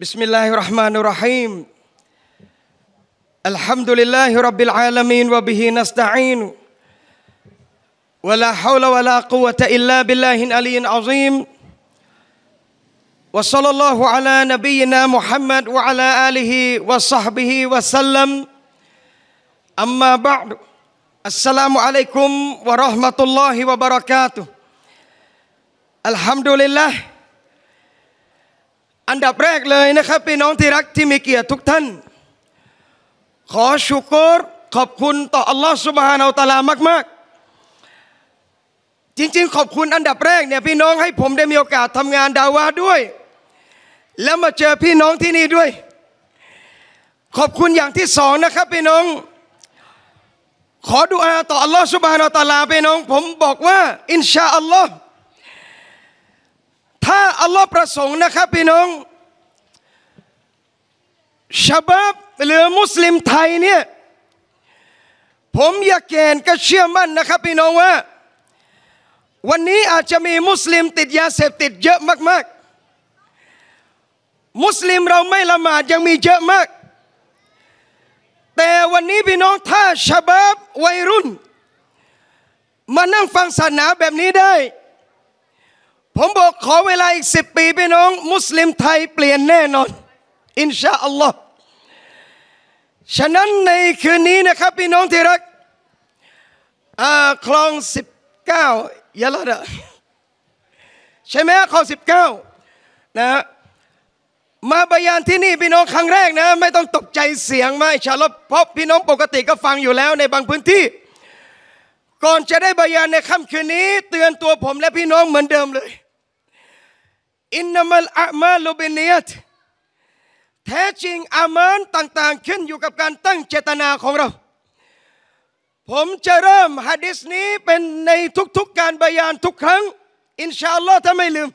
بسم الله الرحمن الرحيم الحمد لله رب العالمين وبه نستعين ولا حول ولا قوة إلا بالله العلي العظيم وصلى الله على نبينا محمد وعلى آله وصحبه وسلم أما بعد السلام عليكم ورحمة الله وبركاته الحمد لله อันดับแรกเลยนะครับพี่น้องที่รักที่มีเกียรติทุกท่าน ขอชุกรขอบคุณต่ออัลลอฮฺสุบฮานาอัลตะลามาก ๆ จริง ๆ ขอบคุณ อันดับแรกเนี่ยพี่น้อง ให้ผมได้มีโอกาสทำงานดาวาด้วย แล้วมาเจอพี่น้องที่นี่ด้วย ขอบคุณอย่างที่สองนะครับ พี่น้อง ขอดุอาต่ออัลลอฮฺสุบฮานาอัลตะลาพี่น้อง ผมบอกว่า อินชาอัลลอฮ์ถ้าอัลลอฮ์ประสงค์นะครับ พี่น้องชาบาบหรือมุสลิมไทยเนี่ยผมยาแกนก็เชื่อมั่นนะครับ พี่น้องว่า วันนี้อาจจะมีมุสลิมติดยาเสพติดเยอะมาก ๆ มุสลิมเราไม่ละหมาดยังมีเยอะมาก แต่วันนี้พี่น้องถ้าชาบาบวัยรุ่นมานั่งฟังศาสนาแบบนี้ได้ ผมบอกขอเวลาอีกสิบปี พี่น้อง มุสลิมไทยเปลี่ยนแน่นอนอินชาอัลลอฮ์ฉะนั้นในคืนนี้นะครับ พี่น้องที่รักคลอง 19ยะละดะใช่ไหมคลอง19นะมาบยานที่นี่พี่น้องครั้งแรกนะไม่ต้องตกใจเสียงไม่ฉาลบเพราะพี่น้องปกติก็ฟังอยู่แล้ว ในบางพื้นที่ ก่อนจะได้บยานในค่ำคืนนี้ เตือนตัวผมและพี่น้องเหมือนเดิมเลยอินนามัลอะมาลุบิเนียตแท้จริงอามนต่าง ๆ ขึ้นอยู่กับการตั้งเจตนาของเรา ผมจะเริ่มฮะดิษนี้ เป็นในทุกๆการบยานทุกครั้ง อินชาอัลลอฮ์ถ้าไม่ลืม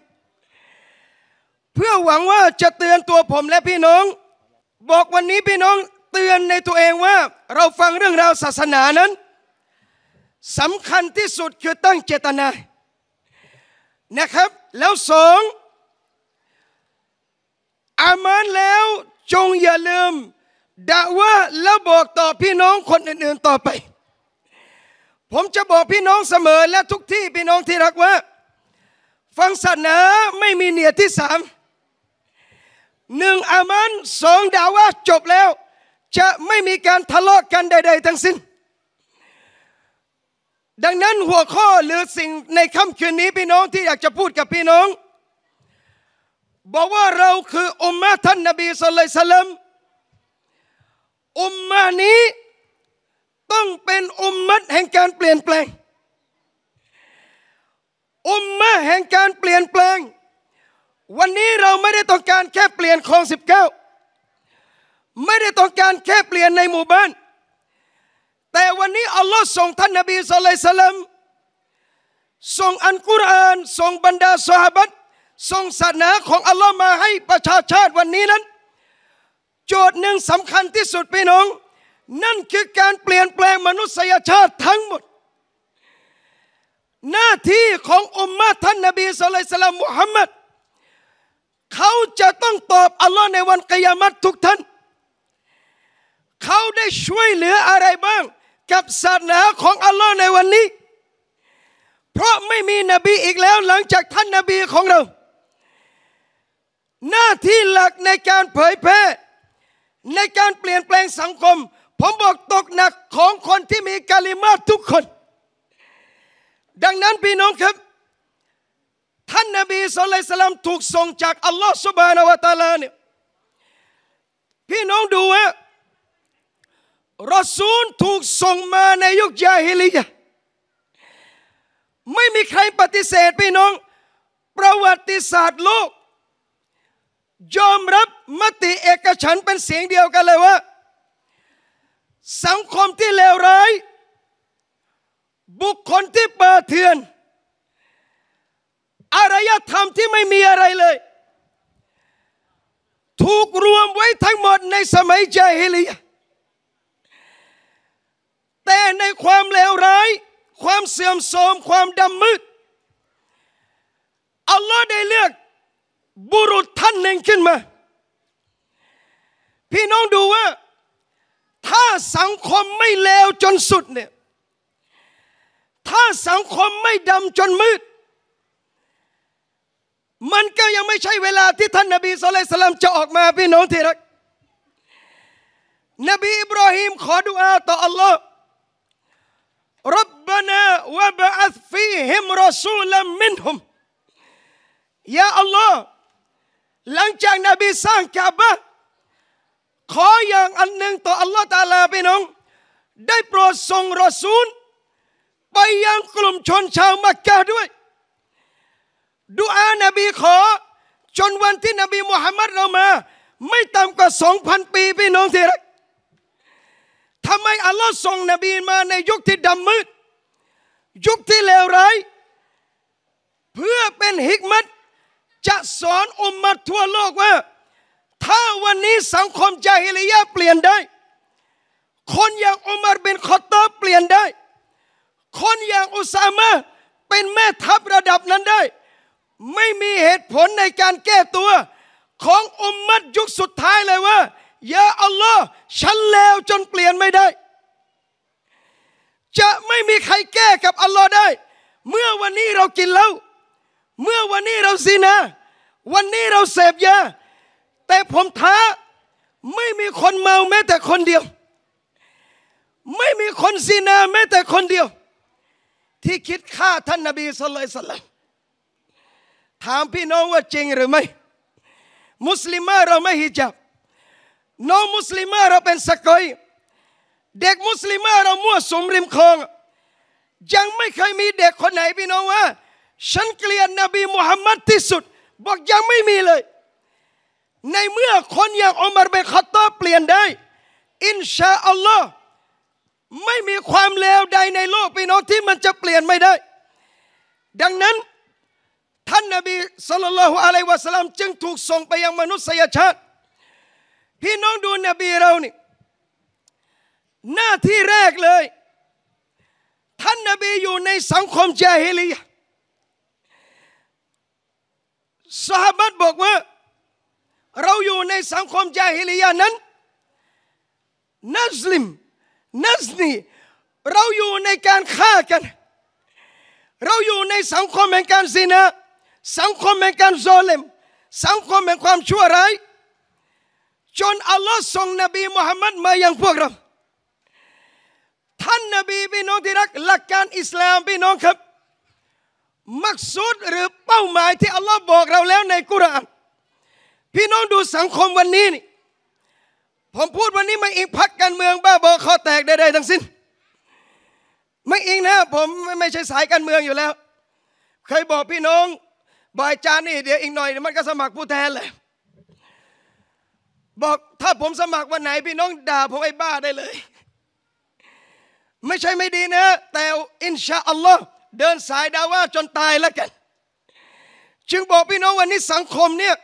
เพื่อหวังว่าจะเตือนตัวผมและพี่น้อง บอกวันนี้พี่น้องเตือนในตัวเองว่าเราฟังเรื่องราวศาสนานั้นสำคัญที่สุดคือตั้งเจตนา นะครับ แล้วสองอามันแล้วจงอย่าลืมด่าว่าแล้วบอกต่อพี่น้องคนอื่น ๆ ต่อไป ผมจะบอกพี่น้องเสมอและทุกที่พี่น้องที่รักว่า ฟังศาสนาไม่มีเนียที่สาม หนึ่งอามันสองด่าว่าจบแล้ว จะไม่มีการทะเลาะกันใดๆทั้งสิ้น ดังนั้นหัวข้อหรือสิ่งในค่ำคืนนี้พี่น้องที่อยากจะพูดกับพี่น้องบอกว่าเราคืออุมมะท่านนบีสุลัยสลัมอุมมะนี้ต้องเป็นอุมมะแห่งการเปลี่ยนแปลงอุมมะแห่งการเปลี่ยนแปลง วันนี้เราไม่ได้ต้องการแค่เปลี่ยนคลองสิบเก้าไม่ได้ต้องการแค่เปลี่ยนในหมู่บ้าน แต่วันนี้อัลลอฮ์ส่งท่านนบีสุลัยสลัมส่งอันกุรอานส่งบรรดาสหบัติทรงศาสนาของอัลลอฮ์มาให้ประชาชาติวันนี้นั้นโจทย์หนึ่งสำคัญที่สุดพี่น้อง นั่นคือการเปลี่ยนแปลงมนุษยชาติทั้งหมด หน้าที่ของอุมมะท่านนบีสุลัยสลามมุฮัมมัดเขาจะต้องตอบอัลลอฮ์ในวันกิยามัตทุกท่าน เขาได้ช่วยเหลืออะไรบ้าง กับศาสนาของอัลลอฮ์ในวันนี้ เพราะไม่มีนบีอีกแล้วหลังจากท่านนบีของเราหน้าที่หลักในการเผยแพร่ในการเปลี่ยนแปลงสังคม ผมบอกตกหนักของคนที่มีกาลิมาทุกคน ดังนั้นพี่น้องครับ ท่านนบีสุลัยสลามถูกส่งจากอัลลอฮฺสุบานาวะตาลาเนี่ยพี่น้องดูว่ารอซูลถูกส่งมาในยุคยาฮิลิยาไม่มีใครปฏิเสธพี่น้องประวัติศาสตร์โลกยอมรับมติเอกฉันเป็นเสียงเดียวกันเลยว่าสังคมที่เลวร้าย บุคคลที่เปิดเถื่อนอารยธรรมที่ไม่มีอะไรเลย ถูกรวมไว้ทั้งหมดในสมัยเจฮิลียแต่ในความเลวร้าย ความเสื่อมโทรมความดำมืดอัลลอฮ์ได้เลือกบุรุษท่านหนึ่งขึ้นมา พี่น้องดูว่า ถ้าสังคมไม่เลวจนสุดเนี่ยถ้าสังคมไม่ดำจนมืด มันก็ยังไม่ใช่เวลาที่ ท่าน นบีสุลัยสลามจะออกมา พี่น้องที่รักนบีอิบราฮิมขอดุอาต่ออัลลอฮ์รับบนาวะบะอัฟฟีฮิมรอซูลมินฮุมยาอัลลอฮ์หลังจากนบีสร้างกาบะขออย่างอันหนึ่งต่ออัลลอฮฺตาลาพี่น้อง ได้โปรดส่งรอซูล ไปยังกลุ่มชนชาวมักกะด้วยดูอานบีขอจนวันที่นบีมุฮัมมัดเรามา ไม่ต่ำกว่าสองพันปีพี่น้องที่รักทำไมอัลลอฮ์ส่งนบีมาในยุคที่ดำมืด ยุคที่เลวร้ายเพื่อเป็นฮิกมัตจะสอนอุมมัทั่วโลกว่าถ้าวันนี้สังคมจาฮิลียะเปลี่ยนได้ คนอย่างอุมารเป็นคอตเตอร์เปลี่ยนได้ คนอย่างอุสามะเป็นแม่ทัพระดับนั้นได้ ไม่มีเหตุผลในการแก้ตัวของอุมมัดยุคสุดท้ายเลยว่ายาอัลลอฮ์ฉันแล้วจนเปลี่ยนไม่ได้ จะไม่มีใครแก้กับอัลลอฮ์ได้ เมื่อวันนี้เรากินแล้วเมื่อวันนี้เราซินะวันนี้เราเสพยาแต่ผมท้าไม่มีคนเมาแม้แต่คนเดียว ไม่มีคนซินาแม้แต่คนเดียว ที่คิดฆ่าท่านนบีสุลยสลัมถามพี่น้องว่าจริงหรือไม่ มุสลิมเราไม่ฮิจับน้องมุสลิมเราเป็นสกอย เด็กมุสลิมเรามั่วสมริมคลอง ยังไม่เคยมีเด็กคนไหนพี่น้องว่าฉันเกลียดนบีมุฮัมมัดที่สุด บอกยังไม่มีเลย ในเมื่อคนอย่างอุมารเบคอตตอเปลี่ยนได้อินชาอัลลอฮ์ไม่มีความเลวใดในโลกพี่น้อง ที่มันจะเปลี่ยนไม่ได้ ดังนั้น ท่านนบีสุลต่านลฮอะลัยวะสลามจึงถูกส่งไปยังมนุษยชาติ พี่น้องดูนบีเรานี่ หน้าที่แรกเลย ท่านนบีอยู่ในสังคมเจาฮิลียะสหบัตบอกว่า เราอยู่ในสังคมจาฮิลียานั้นนัสลิมนัสนีเราอยู่ในการฆ่ากัน เราอยู่ในสังคมแห่งการซินาสังคมแห่งการโซเลม สังคมแห่งความชั่วร้ายจนอัลลอฮ์ส่งนบีมุฮัมมัดมายังพวกเรา ท่านนบีพี่น้องที่รัก หลักการอิสลามพี่น้องครับมักสุดหรือเป้าหมายที่อัลลอฮ์บอกเราแล้วในกุรอานพี่น้องดูสังคมวันนี้นี่ ผมพูดวันนี้ไม่อิงพักการเมืองบ้าบอคอแตกใดๆทั้งสิ้น ไม่อิงนะผมไม่ใช่สายการเมืองอยู่แล้วเคยบอกพี่น้องบายจานนี่เดี๋ยวอีกหน่อย มันก็สมัครผู้แทนเลยบอกถ้าผมสมัครวันไหน พี่น้องด่าผมไอ้บ้าได้เลย ไม่ใช่ไม่ดีนะแต่อินชาอัลลอฮ์เดินสายดาว่าจนตายแล้วกัน จึงบอกพี่น้องวันนี้สังคมเนี่ย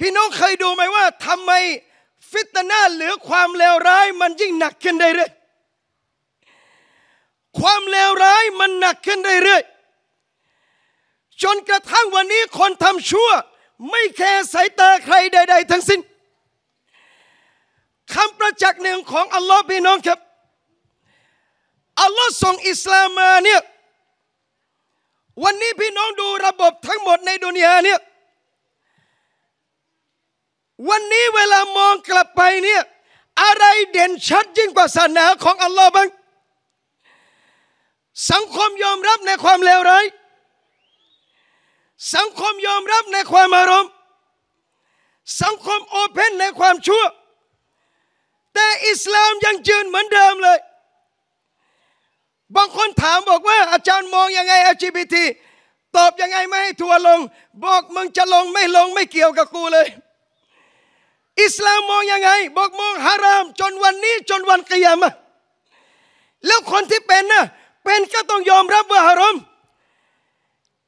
พี่น้องเคยดูไหมว่าทำไมฟิตนาหรือความเลวร้าย มันยิ่งหนักขึ้นเรื่อยความเลวร้ายมันหนักขึ้นเรื่อยจนกระทั่งวันนี้คนทำชั่ว ไม่แคร์สายตาใครใดๆทั้งสิ้นคำประจักษ์หนึ่งของอัลลอฮ์พี่น้องครับ อัลลอฮ์ส่งอิสลามมาเนี่ยวันนี้พี่น้องดูระบบทั้งหมดในดุนยาเนี่ย วันนี้เวลามองกลับไปเนี่ยอะไรเด่นชัดยิ่งกว่าศาสนาของอัลลอฮ์บ้าง สังคมยอมรับในความเลวร้าย สังคมยอมรับในความอารมณ์ สังคมโอเพนในความชั่ว แต่อิสลามยังจืนเหมือนเดิมเลยบางคนถามบอกว่า อาจารย์มองยังไง LGBT ตอบยังไงไม่ให้ทัวลง บอกมึงจะลงไม่ลงไม่เกี่ยวกับกูเลย อิสลามมองยังไง บอกมองฮาราม จนวันนี้จนวันกิยามะแล้วคนที่เป็นนะเป็นก็ต้องยอมรับว่าฮารอม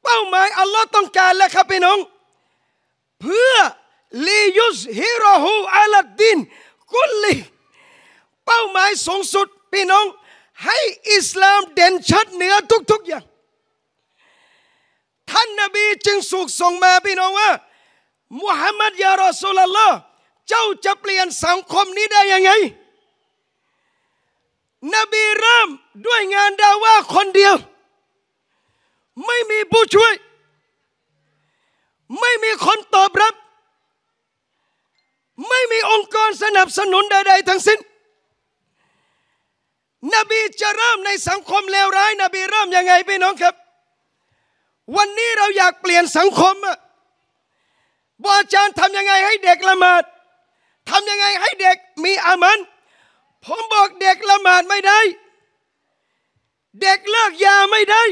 เป้าหมายอัลลอฮ์ต้องการแล้วครับ พี่น้อง เพื่อลียุสฮิรอฮูอัลดินกุลลีเป้าหมายสูงสุดพี่น้องให้อิสลามเด่นชัดเหนือทุกๆอย่าง ท่านนบีจึงสุกส่งมาพี่น้องว่ามุฮัมมัดยารอสุลลลเจ้าจะเปลี่ยนสังคมนี้ได้ยังไง นบีเริ่มด้วยงานดาว่าคนเดียว ไม่มีผู้ช่วย ไม่มีคนตอบรับ ไม่มีองค์กรสนับสนุนใดๆทั้งสิ้นนบีจะเริ่มในสังคมเลวร้ายนบีเริ่มยังไงพี่น้องครับ วันนี้เราอยากเปลี่ยนสังคมอาอาจารย์ทำยังไงให้เด็กละหมาดทำยังไงให้เด็กมีอามันผมบอกเด็กละหมาดไม่ได้ เด็กเลิกยาไม่ได้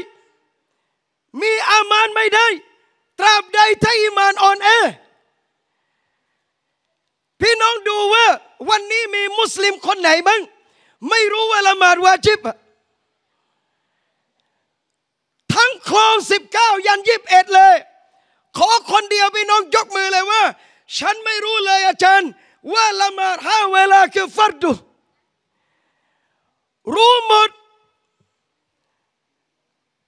มีอามานไม่ได้ ตราบใดถ้าอิมานอ่อนแอพี่น้องดูว่า วันนี้มีมุสลิมคนไหนบ้างไม่รู้ว่าละหมาดวาจิบ ทั้งคลอง้ายันยิบเอ็ดเลย ขอคนเดียวพี่น้องยกมือเลยว่า ฉันไม่รู้เลยอาจารย์ ว่าละหมาดห้าเวลาคือฟัดดูรู้หมด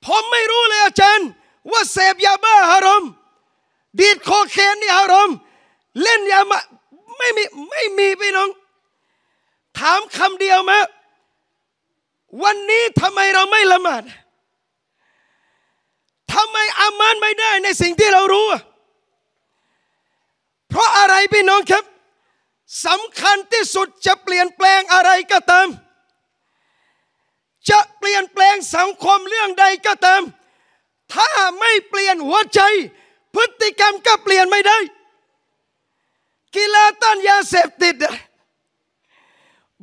ผมไม่รู้เลย อาจารย์ ว่าเสพยาบ้าฮารอมดีดโคเคนนี่ฮารอมเล่นยามาไม่มีไม่มีพี่น้องถามคำเดียวมาวันนี้ทำไมเราไม่ละหมาดทำไมอามันไม่ได้ในสิ่งที่เรารู้ เพราะอะไรพี่น้องครับสำคัญที่สุดจะเปลี่ยนแปลงอะไรก็ตามจะเปลี่ยนแปลงสังคมเรื่องใดก็ตามถ้าไม่เปลี่ยนหัวใจ พฤติกรรมก็เปลี่ยนไม่ได้กีฬาต้านยาเสพติด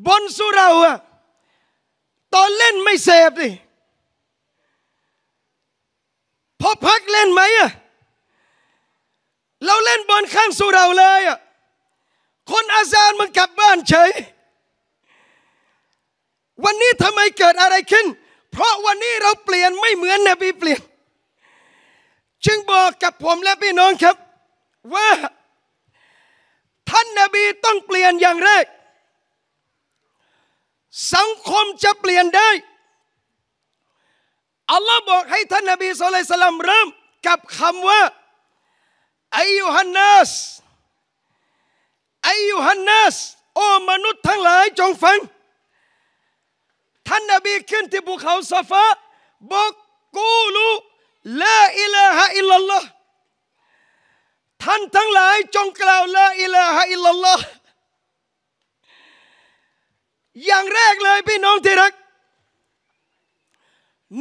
บนสุราอะตอนเล่นไม่เสพดิพอพักเล่นไหมอะเราเล่นบนข้างสุราเลยอะคนอาซานมันกลับบ้านเฉยวันนี้ทำไมเกิดอะไรขึ้น เพราะวันนี้เราเปลี่ยนไม่เหมือนนบีเปลี่ยน จึงบอกกับผมและพี่น้องครับว่า ท่านนบีต้องเปลี่ยนอย่างแรกสังคมจะเปลี่ยนได้อัลลอฮ์บอกให้ท่านนบีสุลัยสลัมเริ่มกับคำว่าอายูฮันนัสอายูฮันนัสโอ้มนุษย์ทั้งหลายจงฟังท่านนบีขึ้นที่ภูเขาซาฟะบอกกูลูลาอิลาฮะอิลลัลลอฮ์ท่านทั้งหลายจงกล่าวลาอิลาฮะอิลลัลลอฮ์อย่างแรกเลยพี่น้องที่รัก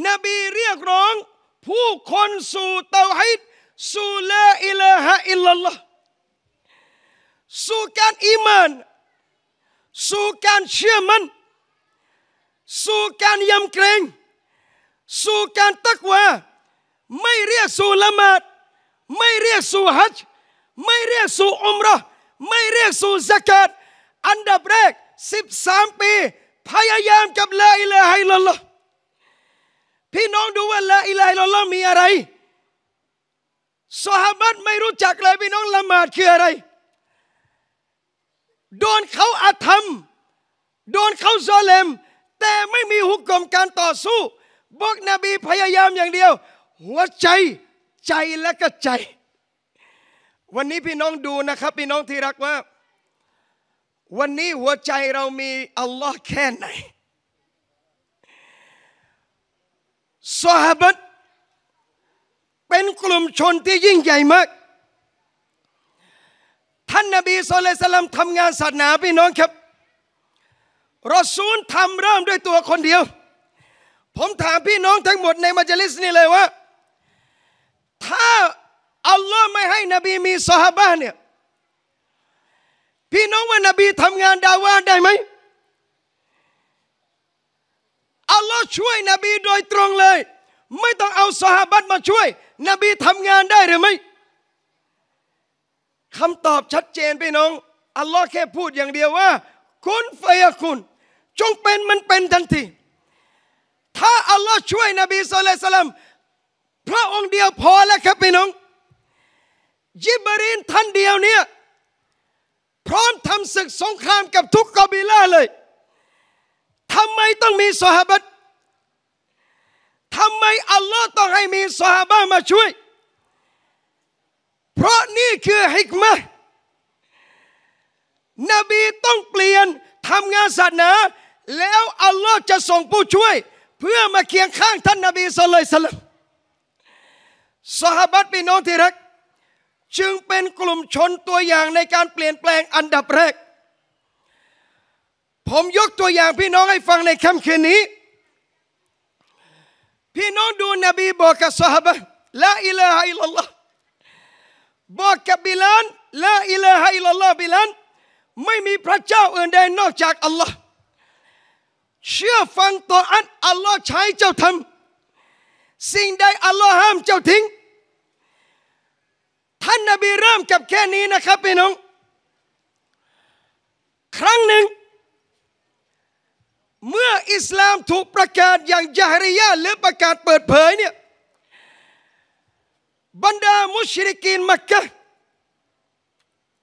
นบีเรียกร้องผู้คนสู่เตาฮิดสู่ละอิละฮะอิลลอห์สู่การอิมานสู่การเชื่อมัน สู่การยำเกรงสู่การตักวาไม่เรียกสู่ละหมาด ไม่เรียกสู่ฮัจไม่เรียกสู่อุมรอไม่เรียกสู่สกัดอันดับแรก13ปี พยายามกับละอิละฮิลลอพี่น้องดูว่าละอิละฮิลลอมีอะไรสหบัตไม่รู้จักเลยพี่น้องละหมาดคืออะไรโดนเขาอาธรรมโดนเขาซอเลม แต่ไม่มีหุกกลมการต่อสู้บอกนบีพยายามอย่างเดียว หัวใจใจและก็ใจ วันนี้พี่น้องดูนะครับ พี่น้องที่รักว่าวันนี้หัวใจเรามี อัลลอฮ์แค่ไหนสหบัตเป็นกลุ่มชนที่ยิ่งใหญ่มาก ท่านนบีสุลัยสลัมทำงานศาสนาพี่น้องครับรอซูลทำเริ่มด้วยตัวคนเดียว ผมถามพี่น้องทั้งหมดในมัจลิสนี่เลยว่า ถ้าอัลลอฮ์ไม่ให้นบีมีสหบ้าเนี่ยพี่น้องว่านบีทำงานดาว่าได้ไหมอัลลอฮ์ช่วย นบีโดยตรงเลย ไม่ต้องเอาสหบัตมาช่วย นบีทำงานได้หรือไม่คำตอบชัดเจนพี่น้องอัลลอฮ์แค่พูดอย่างเดียวว่า คุณเฟยคุณจงเป็นมันเป็นทันที ถ้าอัลลอฮ์ช่วย นบีสุลัยสลัมพระองค์เดียวพอแล้วครับพี่น้องยิบรีนท่านเดียวเนี่ยพร้อมทำศึกสงครามกับทุกกบิล่าเลย ทำไมต้องมีสหบัตทำไมอัลลอฮ์ต้องให้มีสหบัตมาช่วย เพราะนี่คือฮิกมะนบีต้องเปลี่ยนทำงานศาสนา แล้วอัลลอฮ์จะส่งผู้ช่วย เพื่อมาเคียงข้างท่านนบีสุลยสลัมสหบัตพี่น้องที่รักจึงเป็นกลุ่มชนตัวอย่างในการเปลี่ยนแปลงอันดับแรก ผมยกตัวอย่างพี่น้องให้ฟังในค่ำคืนนี้ พี่น้องดูนบีบอกกับสหบะละอิลาฮะอิลลอฮ์บอกกับบิลันละอิลาฮะอิลลอฮ์บิลันไม่มีพระเจ้าอื่นใดนอกจากอัลลอฮ์เชื่อฟังต่ออันอัลลอฮ์ใช้เจ้าทำสิ่งใดอัลลอฮ์ห้ามเจ้าทิ้งท่านนาบีเริ่มกับแค่นี้นะครับ พี่น้อง ครั้งหนึ่ง เมื่ออิสลามถูกประกาศอย่างยาฮริยาหรือประกาศเปิดเผยเนี่ยบรรดามุชริกีนมักกะ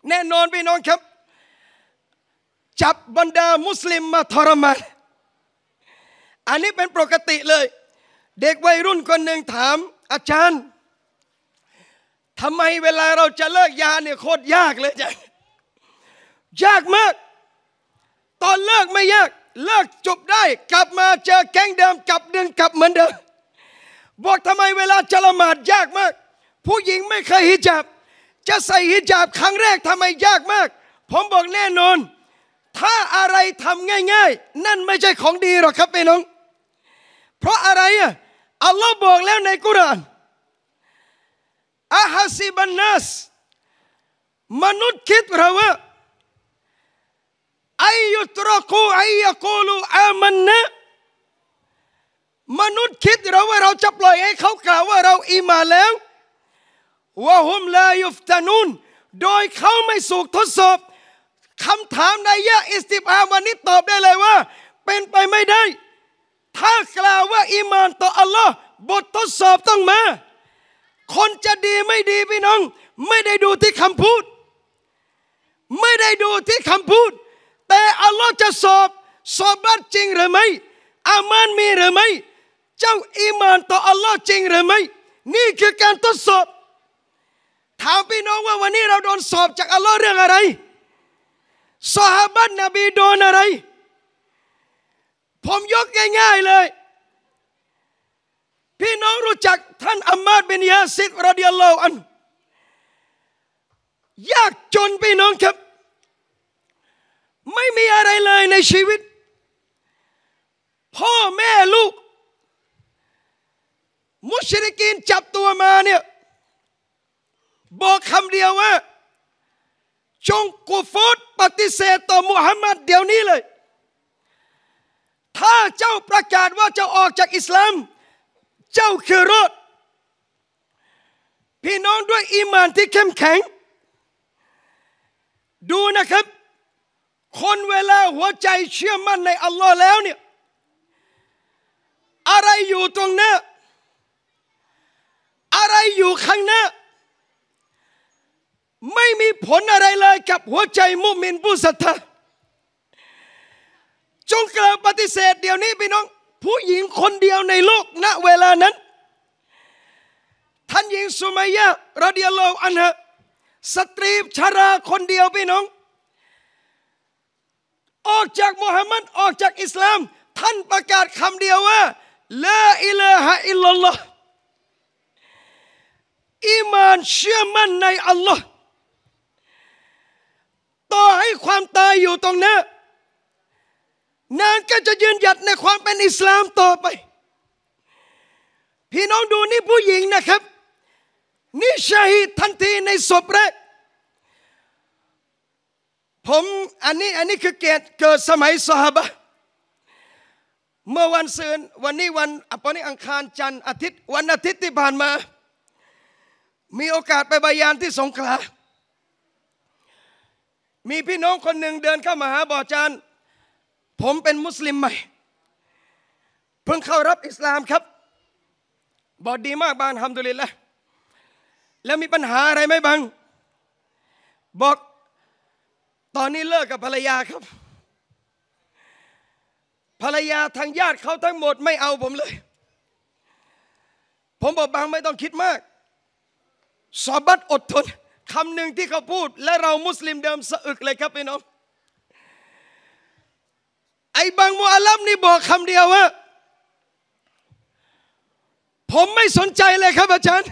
แน่นอนพี่น้องครับ จับบรรดามุสลิมมาทรมานอันนี้เป็นปกติเลย เด็กวัยรุ่นคนหนึ่งถาม อาจารย์ทำไมเวลาเราจะเลิกยาเนี่ยโคตรยากเลยจ้ะยากมากตอนเลิกไม่ยากเลิกจบได้ กลับมาเจอแก๊งเดิมกลับเดินกลับเหมือนเดิมบอกทำไมเวลาจะละหมาดยากมาก ผู้หญิงไม่เคยฮิจับจะใส่ฮิจับครั้งแรกทำไมยากมากผมบอกแน่นอน ถ้าอะไรทำง่าย ๆ นั่นไม่ใช่ของดีหรอกครับพี่น้องเพราะอะไรอ่ะอัลลอฮ์บอกแล้วในกุรอานอาฮาซิบันนัสมนุษย์คิดเราว่าไอยุตรกูไอยะกูลูอามันนะมนุษย์คิดเราว่าเราจะปล่อยให้เขากล่าวว่าเราอิมาแล้วว่าฮุมลายุฟตานุนโดยเขาไม่สูกทดสอบคำถามในยะอิสติบอาวันนี้ ตอบได้เลยว่า เป็นไปไม่ได้ ถ้ากล่าวว่าอิมานต่ออัลลอฮ์บททดสอบต้องมาคนจะดีไม่ดีพี่น้อง ไม่ได้ดูที่คำพูด ไม่ได้ดูที่คำพูด แต่อัลลอฮ์จะสอบสอบว่าจริงหรือไม่อามานมีหรือไม่เจ้าอิมานต่ออัลลอฮ์จริงหรือไม่นี่คือการทดสอบถามพี่น้องว่าวันนี้เราโดนสอบ จากอัลลอฮ์เรื่องอะไรสหบัตนบีโดนอะไร ผมยกง่าย ๆ เลยพี่น้องรู้จักท่านอามมาดบินยาซิดรดิยัลลอฮอันยากจนพี่น้องครับ ไม่มีอะไรเลยในชีวิต พ่อแม่ลูก มุชริกีนจับตัวมาเนี่ยบอกคำเดียวว่าจงกูฟอดปฏิเสธต่อมุฮัมมัด เดี๋ยวนี้เลย ถ้าเจ้าประกาศว่าจะออกจากอิสลามเจ้าคือรอดพี่น้องด้วยอีมานที่เข้มแข็ง ดูนะครับ คนเวลาหัวใจเชื่อมั่นในอัลลอฮ์แล้วเนี่ยอะไรอยู่ตรงหน้า อะไรอยู่ข้างหน้า ไม่มีผลอะไรเลยกับหัวใจมุมินผู้ศรัทธาจงกล่าวปฏิเสธเดี๋ยวนี้พี่น้องผู้หญิงคนเดียวในโลกณเวลานั้น ท่านหญิงสุมัยยะรดิยลอันฮะสตรีชาราคนเดียวพี่น้อง ออกจากมุฮัมมัด ออกจากอิสลาม ท่านประกาศคำเดียวว่าลาอิลาฮะอิลลัลลอฮ์อีมานเชื่อมั่นในอัลลอฮ์ต่อให้ความตายอยู่ตรงนี้นางก็จะยืนหยัดในความเป็นอิสลามต่อไป พี่น้องดูนี่ผู้หญิงนะครับ นี่ชาฮิดทันทีในศพแรกผมอันนี้อันนี้คือเกิดเกิดสมัยสหบะ เมื่อวันเสาร์วันนี้วันอัปนี้อังคารจันทร์อาทิตย์ วันอาทิตย์ที่ผ่านมา มีโอกาสไปบายานที่สงขลา มีพี่น้องคนหนึ่งเดินเข้ามาหาบอจันทร์ผมเป็นมุสลิมใหม่ เพิ่งเข้ารับอิสลามครับบอกดีมากบางทำดุลิลแล้วแล้วมีปัญหาอะไรไหมบาง บอกตอนนี้เลิกกับภรรยาครับ ภรรยาทางญาติเขาทั้งหมด ไม่เอาผมเลย ผมบอกบางไม่ต้องคิดมากสอบัดอดทนคำหนึ่งที่เขาพูด และเรามุสลิมเดิมสะอึกเลยครับพี่น้องไอ้บางมูอัลลัมนี่บอกคำเดียวว่า ผมไม่สนใจเลยครับอาจารย์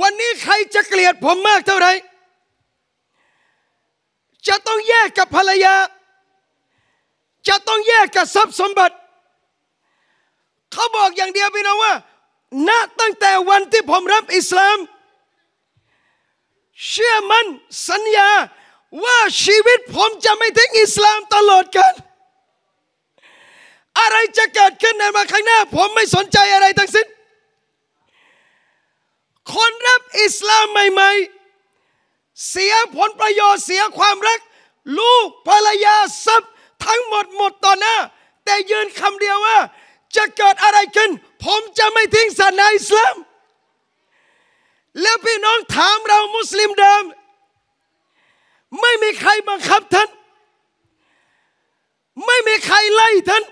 วันนี้ใครจะเกลียดผมมากเท่าไหร่ จะต้องแยกกับภรรยา จะต้องแยกกับทรัพย์สมบัติ เขาบอกอย่างเดียวพี่น้องว่าณตั้งแต่วันที่ผมรับอิสลาม เชื่อมันสัญญาว่าชีวิตผมจะไม่ทิ้งอิสลามตลอดกัน อะไรจะเกิดขึ้นในมาข้างหน้า ผมไม่สนใจอะไรทั้งสิ้น คนรับอิสลามใหม่ๆ เสียผลประโยชน์เสียความรัก ลูกภรรยาทรัพย์ทั้งหมดหมดต่อหน้า แต่ยืนคำเดียวว่า จะเกิดอะไรขึ้น ผมจะไม่ทิ้งศาสนาอิสลามแล้วพี่น้องถามเรามุสลิมเดิมไม่มีใครบังคับท่าน ไม่มีใครไล่ท่าน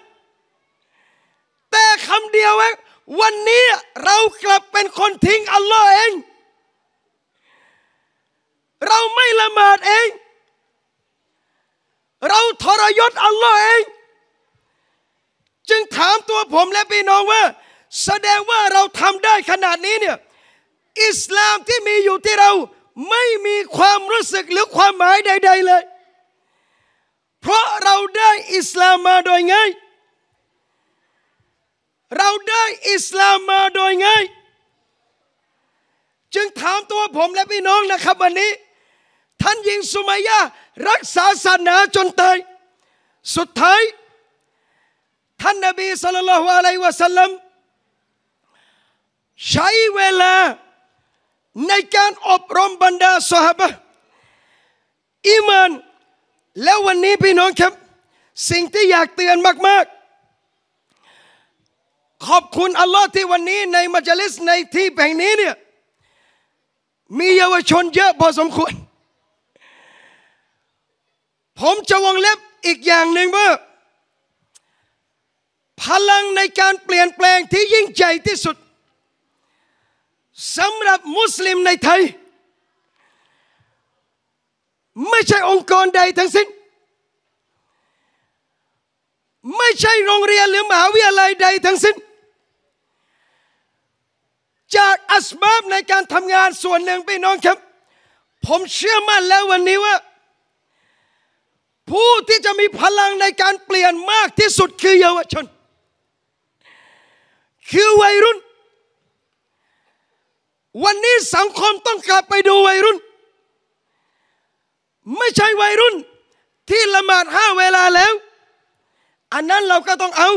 แต่คำเดียวว่าวันนี้เรากลับเป็นคนทิ้งอัลลอฮ์เอง เราไม่ละหมาดเอง เราทรยศอัลลอฮ์เอง จึงถามตัวผมและพี่น้องว่า แสดงว่าเราทำได้ขนาดนี้เนี่ยอิสลามที่มีอยู่ที่เราไม่มีความรู้สึกหรือความหมายใด ๆเลย เพราะเราได้อิสลามมาโดยง่าย เราได้อิสลามมาโดยง่ายจึงถามตัวผมและพี่น้องนะครับ วันนี้ ท่านยิงสุมายารักษาศาสนาจนตาย สุดท้าย ท่านนบีสุลต่านละฮ์อะลัยวะสัลลัมใช้เวลาในการอบรมบรรดาสหบะอิมานแล้ววันนี้พี่น้องครับ สิ่งที่อยากเตือนมาก ๆ ขอบคุณอัลลอฮ์ที่วันนี้ ในมัจลิสในที่แห่งนี้เนี่ยมีเยาวชนเยอะพอสมควรผมจะวงเล็บอีกอย่างหนึ่งว่าพลังในการเปลี่ยนแปลงที่ยิ่งใหญ่ที่สุดสำหรับมุสลิมในไทย ไม่ใช่องค์กรใดทั้งสิ้น ไม่ใช่โรงเรียนหรือมหาวิทยาลัยใดทั้งสิ้น จากอัสบับในการทำงานส่วนหนึ่งพี่น้องครับ ผมเชื่อมั่นแล้ววันนี้ว่า ผู้ที่จะมีพลังในการเปลี่ยนมากที่สุดคือเยาวชน คือวัยรุ่นวันนี้สังคมต้องกลับไปดูวัยรุ่น ไม่ใช่วัยรุ่นที่ละหมาดห้าเวลาแล้ว อันนั้นเราก็ต้องเอา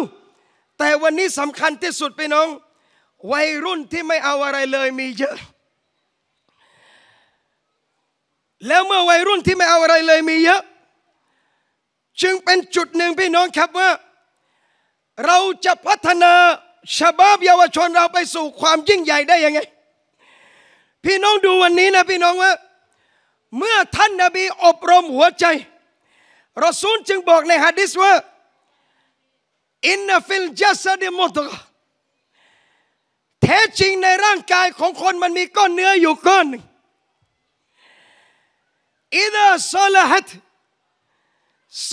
แต่วันนี้สำคัญที่สุดพี่น้อง วัยรุ่นที่ไม่เอาอะไรเลยมีเยอะ แล้วเมื่อวัยรุ่นที่ไม่เอาอะไรเลยมีเยอะ จึงเป็นจุดหนึ่งพี่น้องครับว่า เราจะพัฒนาชาบาบเยาวชนเราไปสู่ความยิ่งใหญ่ได้ยังไงพี่น้องดูวันนี้นะพี่น้องว่า เมื่อท่านนบีอบรมหัวใจ รอซูลจึงบอกในฮะดิษว่าอินนฟิลจัสดิมุตกแท้จริงในร่างกายของคนมันมีก้อนเนื้ออยู่ก้อนอิดะซาลฮัต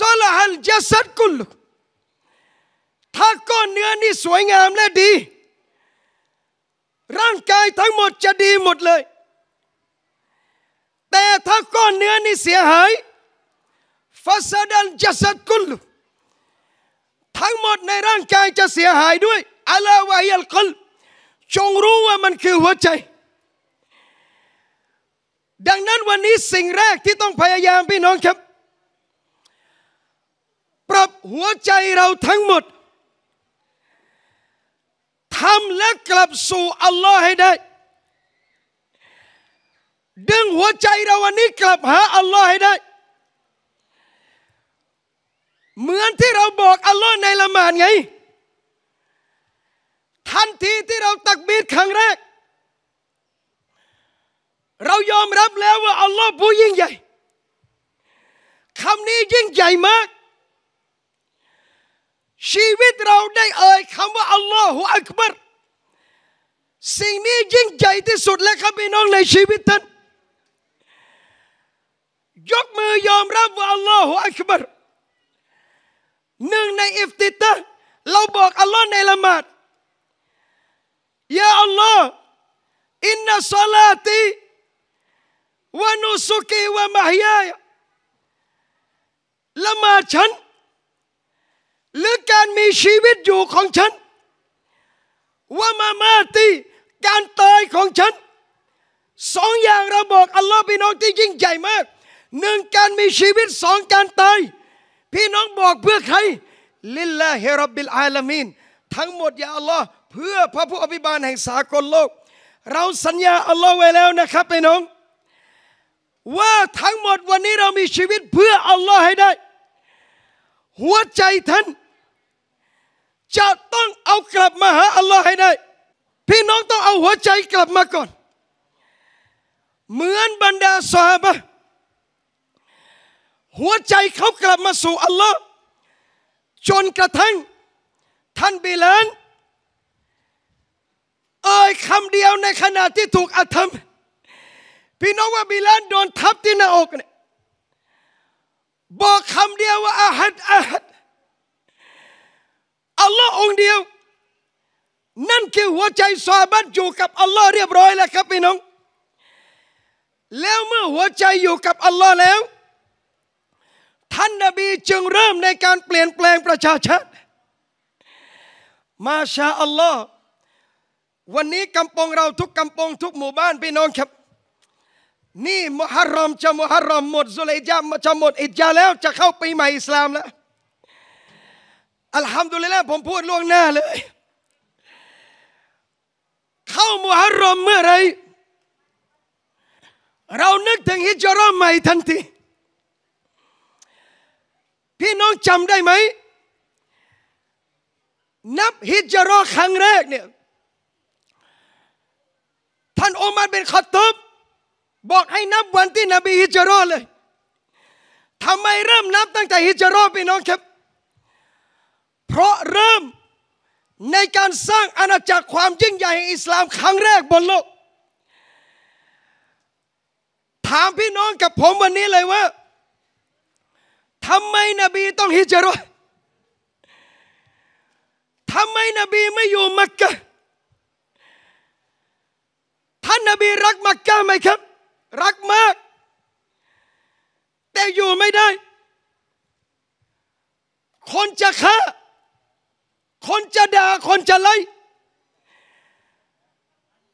ซาลฮัลจัสดกุลถ้าก้อนเนื้อนี่สวยงามและดีร่างกายทั้งหมดจะดีหมดเลย แต่ถ้าก้อนเนื้อนี่เสียหาย ฟาซาดันจะสดกุลทั้งหมดในร่างกายจะเสียหายด้วยอัลาวายลกลจงรู้ว่ามันคือหัวใจ ดังนั้นวันนี้สิ่งแรกที่ต้องพยายามพี่น้องครับ ปรับหัวใจเราทั้งหมดทำและกลับสู่อัลลอฮ์ให้ได้ ดึงหัวใจเราวันนี้กลับหา อัลลอฮ์ให้ได้ เหมือนที่เราบอกอัลลอฮ์ในละหมาดไงทันทีที่เราตักบีดครั้งแรกเรายอมรับแล้วว่าอัลลอฮ์ผู้ยิ่งใหญ่คำนี้ยิ่งใหญ่มากชีวิตเราได้เอ่ยคำว่าอัลลอฮฺอักบัรสิ่งนี้ยิ่งใหญ่ที่สุดแล้วครับพี่น้องในชีวิตท่านยกมือยอมรับว่าอัลลอฮฺอักบัรหนึ่งในอิฟติตะเราบอกอัลลอฮ์ในละหมาดยาอัลลอฮ์อินนัสลาตีวะนุสุกีวะมะฮียะละหมาดฉันหรือการมีชีวิตอยู่ของฉัน ว่ามามาตีการตายของฉัน สองอย่างเราบอกอัลลอฮ์พี่น้องที่ยิ่งใหญ่มากหนึ่งการมีชีวิตสองการตาย พี่น้องบอกเพื่อใคร ลิลลาฮิรับบิลอาลามินทั้งหมดอย่าอัลลอฮ์เพื่อพระผู้อภิบาลแห่งสากลโลก เราสัญญาอัลลอฮ์ไว้แล้วนะครับ พี่น้อง ว่าทั้งหมดวันนี้เรามีชีวิตเพื่ออัลลอฮ์ให้ได้หัวใจท่าน จะต้องเอากลับมาหาอัลลอฮ์ให้ได้ พี่น้องต้องเอาหัวใจกลับมาก่อน เหมือนบรรดาสาบะหัวใจเขากลับมาสู่อัลลอฮ์จนกระทั่งท่านบิลานเอ่ยคำเดียวในขณะที่ถูกอาธรรม พี่น้องว่าบิลานโดนทับที่หน้าอกเนี่ยบอกคำเดียวว่าอาหัดอาหัดอัลลอฮ์องเดียว นั่นคือหัวใจสาบัดอยู่กับอัลลอฮ์เรียบร้อยแล้วครับ พี่น้อง แล้วเมื่อหัวใจอยู่กับอัลลอฮ์แล้วท่านนาบีจึงเริ่มในการเปลี่ยนแปลงประชาชาติมาชาอัลลอฮ์วันนี้กำปองเราทุกกำปองทุกหมู่บ้านพี่น้องครับนี่มุฮัรรอมจะมุฮัรรอมหมดสุลัยจาจะหมดอิจาแล้วจะเข้าปีใหม่อิสลามแล้วอัลฮัมดุลิลละผมพูดล่วงหน้าเลย เข้ามุฮัรรอมเมื่อไรเรานึกถึงฮิจรอมใหม่ทันทีพี่น้องจำได้ไหมนับฮิจรอครั้งแรกเนี่ยท่านอุมารเป็นขอตบบอกให้นับวันที่นบีฮิจรอเลยทำไมเริ่มนับตั้งแต่ฮิจรอพี่น้องครับ เพราะเริ่มในการสร้างอาณาจักรความยิ่งใหญ่อิสลามครั้งแรกบนโลก ถามพี่น้องกับผมวันนี้เลยว่าทำไมนบีต้องฮิจรอทำไมนบีไม่อยู่มักกะท่านนบีรักมักกะไหมครับรักมาก แต่อยู่ไม่ได้ คนจะฆ่าคนจะด่าคนจะไล่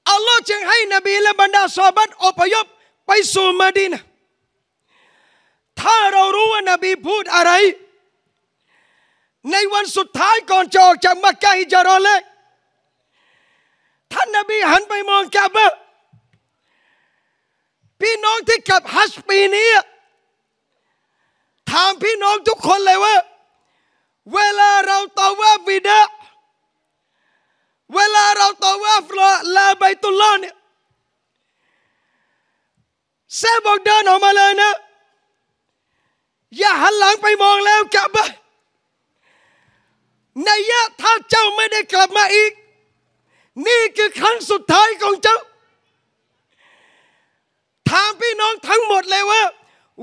อัลลอฮ์จึงให้นบีและบรรดาสอบัตอพยพไปสู่มาดินถ้าเรารู้ว่านบีพูดอะไร ในวันสุดท้ายก่อนจะออกจาก มักกะฮิจารอเลกท่านนบีหันไปมองกาบะพี่น้องที่กลับฮัชปีนี้ถามพี่น้องทุกคนเลยว่า เวลาเราตอว่าวิดะเวลาเราตอว่าฟลอลาใบตุลลอเนี่ยเซบอกเดินออกมาเลยนะอย่าหันหลังไปมองแล้วกลับมาในยะถ้าเจ้าไม่ได้กลับมาอีก นี่คือครั้งสุดท้ายของเจ้าถามพี่น้องทั้งหมดเลยว่า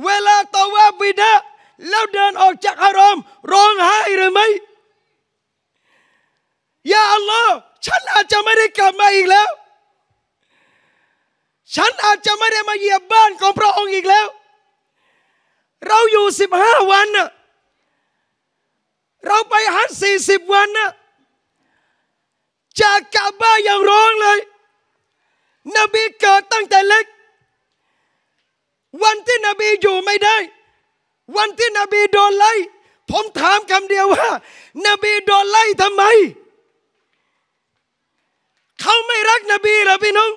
เวลาตอว่าบิดาแล้วเดินออกจากอารมณ์ ร้องไห้หรือไม่ ยาอัลลอฮ์ฉันอาจจะไม่ได้กลับมาอีกแล้ว ฉันอาจจะไม่ได้มาเยียบบ้านของพระองค์อีกแล้ว เราอยู่สิบห้าวันน่ะเราไปฮัทสี่สิบวันน่ะจากกาบ้าอย่างร้องเลย นบีเกิดตั้งแต่เล็กวันที่นบีอยู่ไม่ได้ วันที่นบีโดนไล่ผมถามคำเดียวว่า นบีโดนไล่ทำไม เขาไม่รักนบีหรอพี่น้อง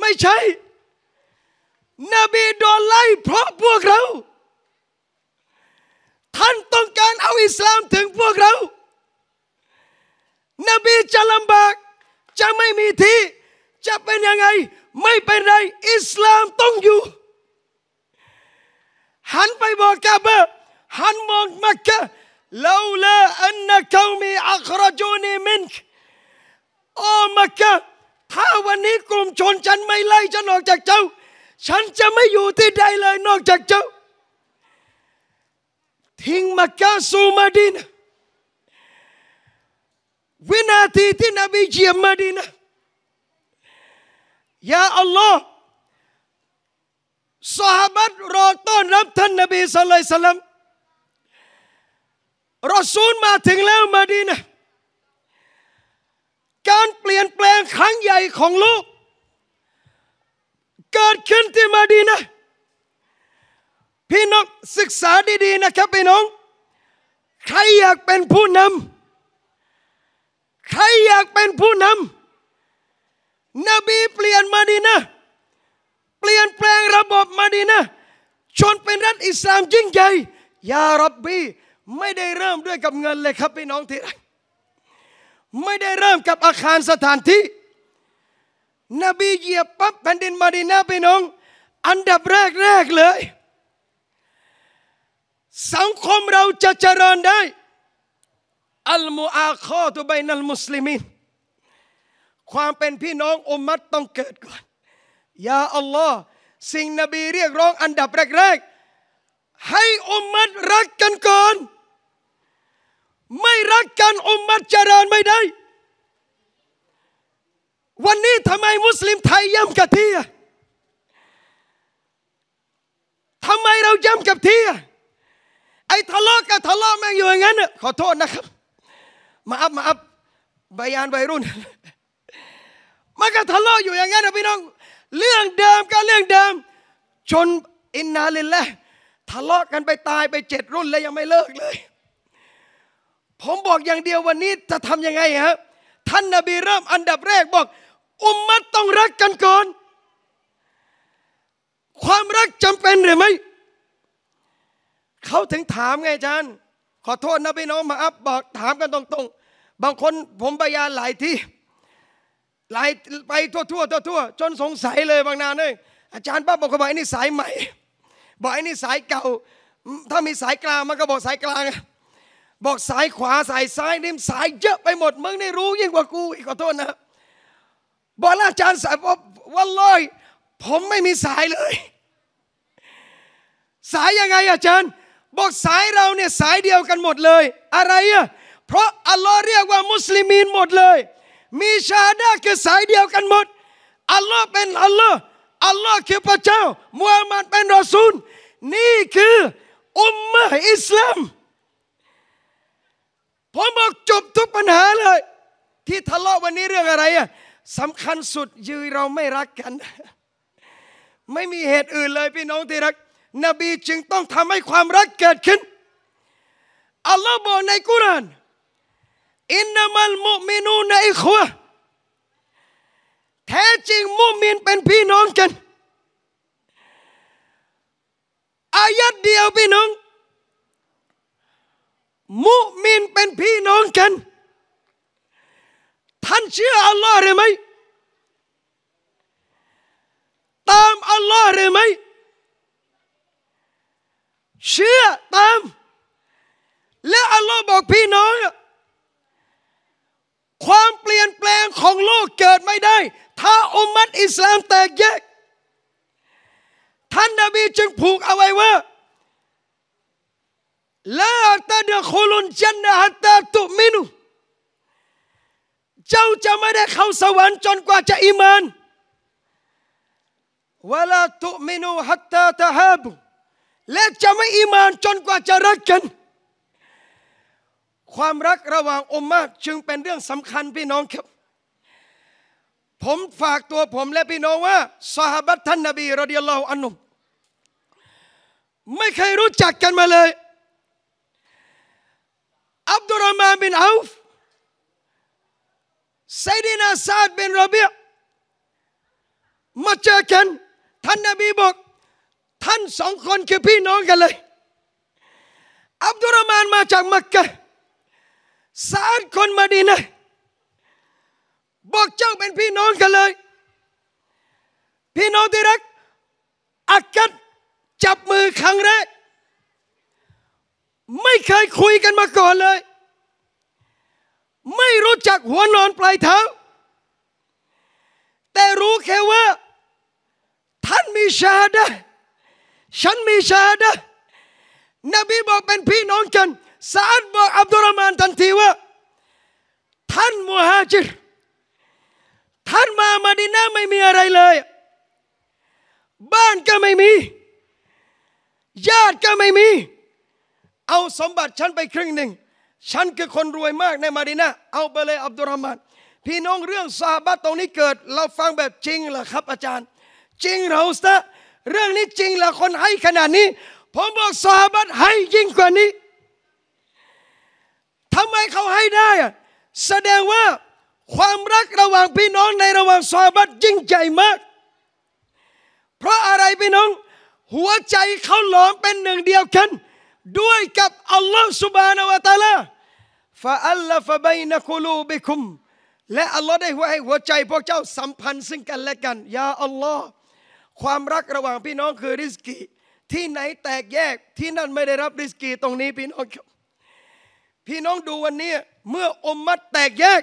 ไม่ใช่ นบีโดนไล่เพราะพวกเรา ท่านต้องการเอาอิสลามถึงพวกเรา นบีจะลำบาก จะไม่มีที่ จะเป็นยังไงไม่เป็นไรอิสลามต้องอยู่ หันไปบอกกาบะหันมองมักกะลาลาอันนะกามีอัครจูนีมินโอ้มักกะถ้าวันนี้กลุ่มชน ฉันไม่ไล่ฉันออกจากเจ้า ฉันจะไม่อยู่ที่ใดเลยนอกจากเจ้า ทิ้งมักกะสู่มาดินวินาทีที่นบีเจียมมาดินะยาอัลลอฮ์สหบัตรอต้อนรับท่านนบีสุลัยสัลลัมรอซูลมาถึงแล้วมาดีนะ การเปลี่ยนแปลงครั้งใหญ่ของลูกเกิดขึ้นที่มาดีนะ พี่น้อง ศึกษาดีๆนะครับพี่น้อง ใครอยากเป็นผู้นำใครอยากเป็นผู้นำนบีเปลี่ยนมาดีนะ เปลี่ยนแปลงระบบมาดีนะชนเป็นรัฐอิสลามยิ่งใหญ่ยารับบี ไม่ได้เริ่มด้วยกับเงินเลยครับพี่น้องที่ไม่ได้เริ่มกับอาคารสถานที่ นบีเหยียบปั๊บแผ่นดินมาดีนะพี่น้อง อันดับแรกแรกเลย สังคมเราจะเจริญได้อัลมูอาคอตุบัยนัลมุสลิมีนความเป็นพี่น้องอุมมัดต้องเกิดก่อน ยาอัลลอฮ์สิ่งนบีเรียกร้องอันดับแรก ๆ ให้อุมมัดรักกันก่อน ไม่รักกันอุมมัดเจริญไม่ได้ วันนี้ทำไมมุสลิมไทยย่ำกับที่ทำไมเราย่ำกับที่ไอ้ทะเลาะกับทะเลาะแม่งอยู่อย่างนั้นขอโทษนะครับมาอัพมาอัพบยานวัยรุ่นมันก็ทะเลาะอยู่อย่างนั้นนะพี่น้อง เรื่องเดิมก็เรื่องเดิม ชนอินนาลินแหละทะเลาะกันไปตายไปเจ็ดรุ่นแล้วยังไม่เลิกเลย ผมบอกอย่างเดียววันนี้จะทำยังไงฮะท่านนาบีเริ่มอันดับแรกบอกอุมมัดต้องรักกันก่อนความรักจำเป็นหรือไม่เขาถึงถามไงอาจารย์ ขอโทษนะพี่น้องมาอัพบอกถามกันตรงๆ บางคนผมปยาหลายที่หลายไปทั่วทั่วทั่วทั่วจนสงสัยเลยบางนาเนี่ยอาจารย์ป้าบอกว่าไอ้นี่สายใหม่ บอกไอ้นี่สายเก่าถ้ามีสายกลางมันก็บอกสายกลางบอกสายขวาสายซ้ายนี่สายเยอะไปหมด มึงนี่รู้ยิ่งกว่ากูอีกขอโทษนะบอกอาจารย์สายว่าลอยผมไม่มีสายเลย สายยังไงอาจารย์บอกสายเราเนี่ยสายเดียวกันหมดเลย อะไรอะเพราะอัลลอฮ์เรียกว่ามุสลิมีนหมดเลยมีชาดาคือสายเดียวกันหมด อัลลอฮ์เป็นอัลลอฮ์อัลลอฮ์คือพระเจ้ามูฮัมหมัดเป็นรอซูลนี่คือ อุมมะอิสลาม ผมบอกจบทุกปัญหาเลย ที่ทะเลาะวันนี้เรื่องอะไรอ่ะสำคัญสุดยืนเราไม่รักกัน ไม่มีเหตุอื่นเลยพี่น้องที่รัก นบีจึงต้องทำให้ความรักเกิดขึ้น อัลลอฮ์บอกในกุรานอินนามัลมุมินูนอขัวะแท้จริงมุมินเป็นพี่น้องกันอายัดเดียวพี่น้อง มุมินเป็นพี่น้องกัน ท่านเชื่ออัลลอฮ์หรือไม่ตามอัลลอฮ์หรือไม่เชื่อตาม และอัลลอฮ์บอกพี่น้องความเปลี่ยนแปลงของโลกเกิดไม่ได้ ถ้าอุมัตอิสลามแตกแยก ท่านนบีจึงผูกเอาไว้ว่าลาตาเดคุลุนจันนะฮัตตาตุมินุจ้าจะไม่ได้เข้าสวรรค์จนกว่าจะอิมานวลาตุมินุฮัตตาตาฮับและจะไม่อิมานจนกว่าจะรักกันความรักระหว่างอมมาจึงเป็นเรื่องสำคัญพี่น้องครับ ผมฝากตัวผมและพี่น้องว่าสหบัตท่านนบีรดิยัลลอฮุอันนุมไม่เคยรู้จักกันมาเลย อับดุลรามานบินอูฟไซดินาซาดบินรบีมาเจอกัน ท่านนบีบอก ท่านสองคนคือพี่น้องกันเลย อับดุลรามานมาจากมักกะสารคนมาดีนะบอกเจ้าเป็นพี่น้องกันเลย พี่น้องที่รักอากัด จับมือครั้งแรกไม่เคยคุยกันมาก่อนเลย ไม่รู้จักหัวนอนปลายเท้าแต่รู้แค่ว่า ท่านมีชาดะฉันมีชาดะนบีบอกเป็นพี่น้องกันซาดบอกอับดุลมานทันทีว่าท่านมูฮาจิรท่านมามาดินาไม่มีอะไรเลย บ้านก็ไม่มี ญาติก็ไม่มี เอาสมบัติฉันไปครึ่งหนึ่งฉันคือคนรวยมากในมาดินาเอาไปเลย อับดุลรามานพี่น้องเรื่องซาบะตรงนี้เกิด เราฟังแบบจริงเหรอครับ อาจารย์ จริงเหรอสตะเรื่องนี้จริงเหรอคนให้ขนาดนี้ผมบอกซาบัดให้ยิ่งกว่านี้ทำไมเขาให้ได้อะแสดงว่าความรักระหว่างพี่น้องในระหว่างซาบัดยิ่งใหญ่มาก เพราะอะไรพี่น้อง หัวใจเขาหลอมเป็นหนึ่งเดียวกัน ด้วยกับอัลลอฮ์สุบานาวะตาลาฟาอัลลฟาบัยนะคุลูบิคุมและอัลลอฮ์ได้ให้หัวใจพวกเจ้าสัมพันธ์ซึ่งกันและกันยาอัลลอฮ์ความรักระหว่างพี่น้องคือริสกีที่ไหนแตกแยกที่นั่นไม่ได้รับริสกีตรงนี้พี่น้องครับพี่น้องดูวันนี้เมื่ออมมัดแตกแยก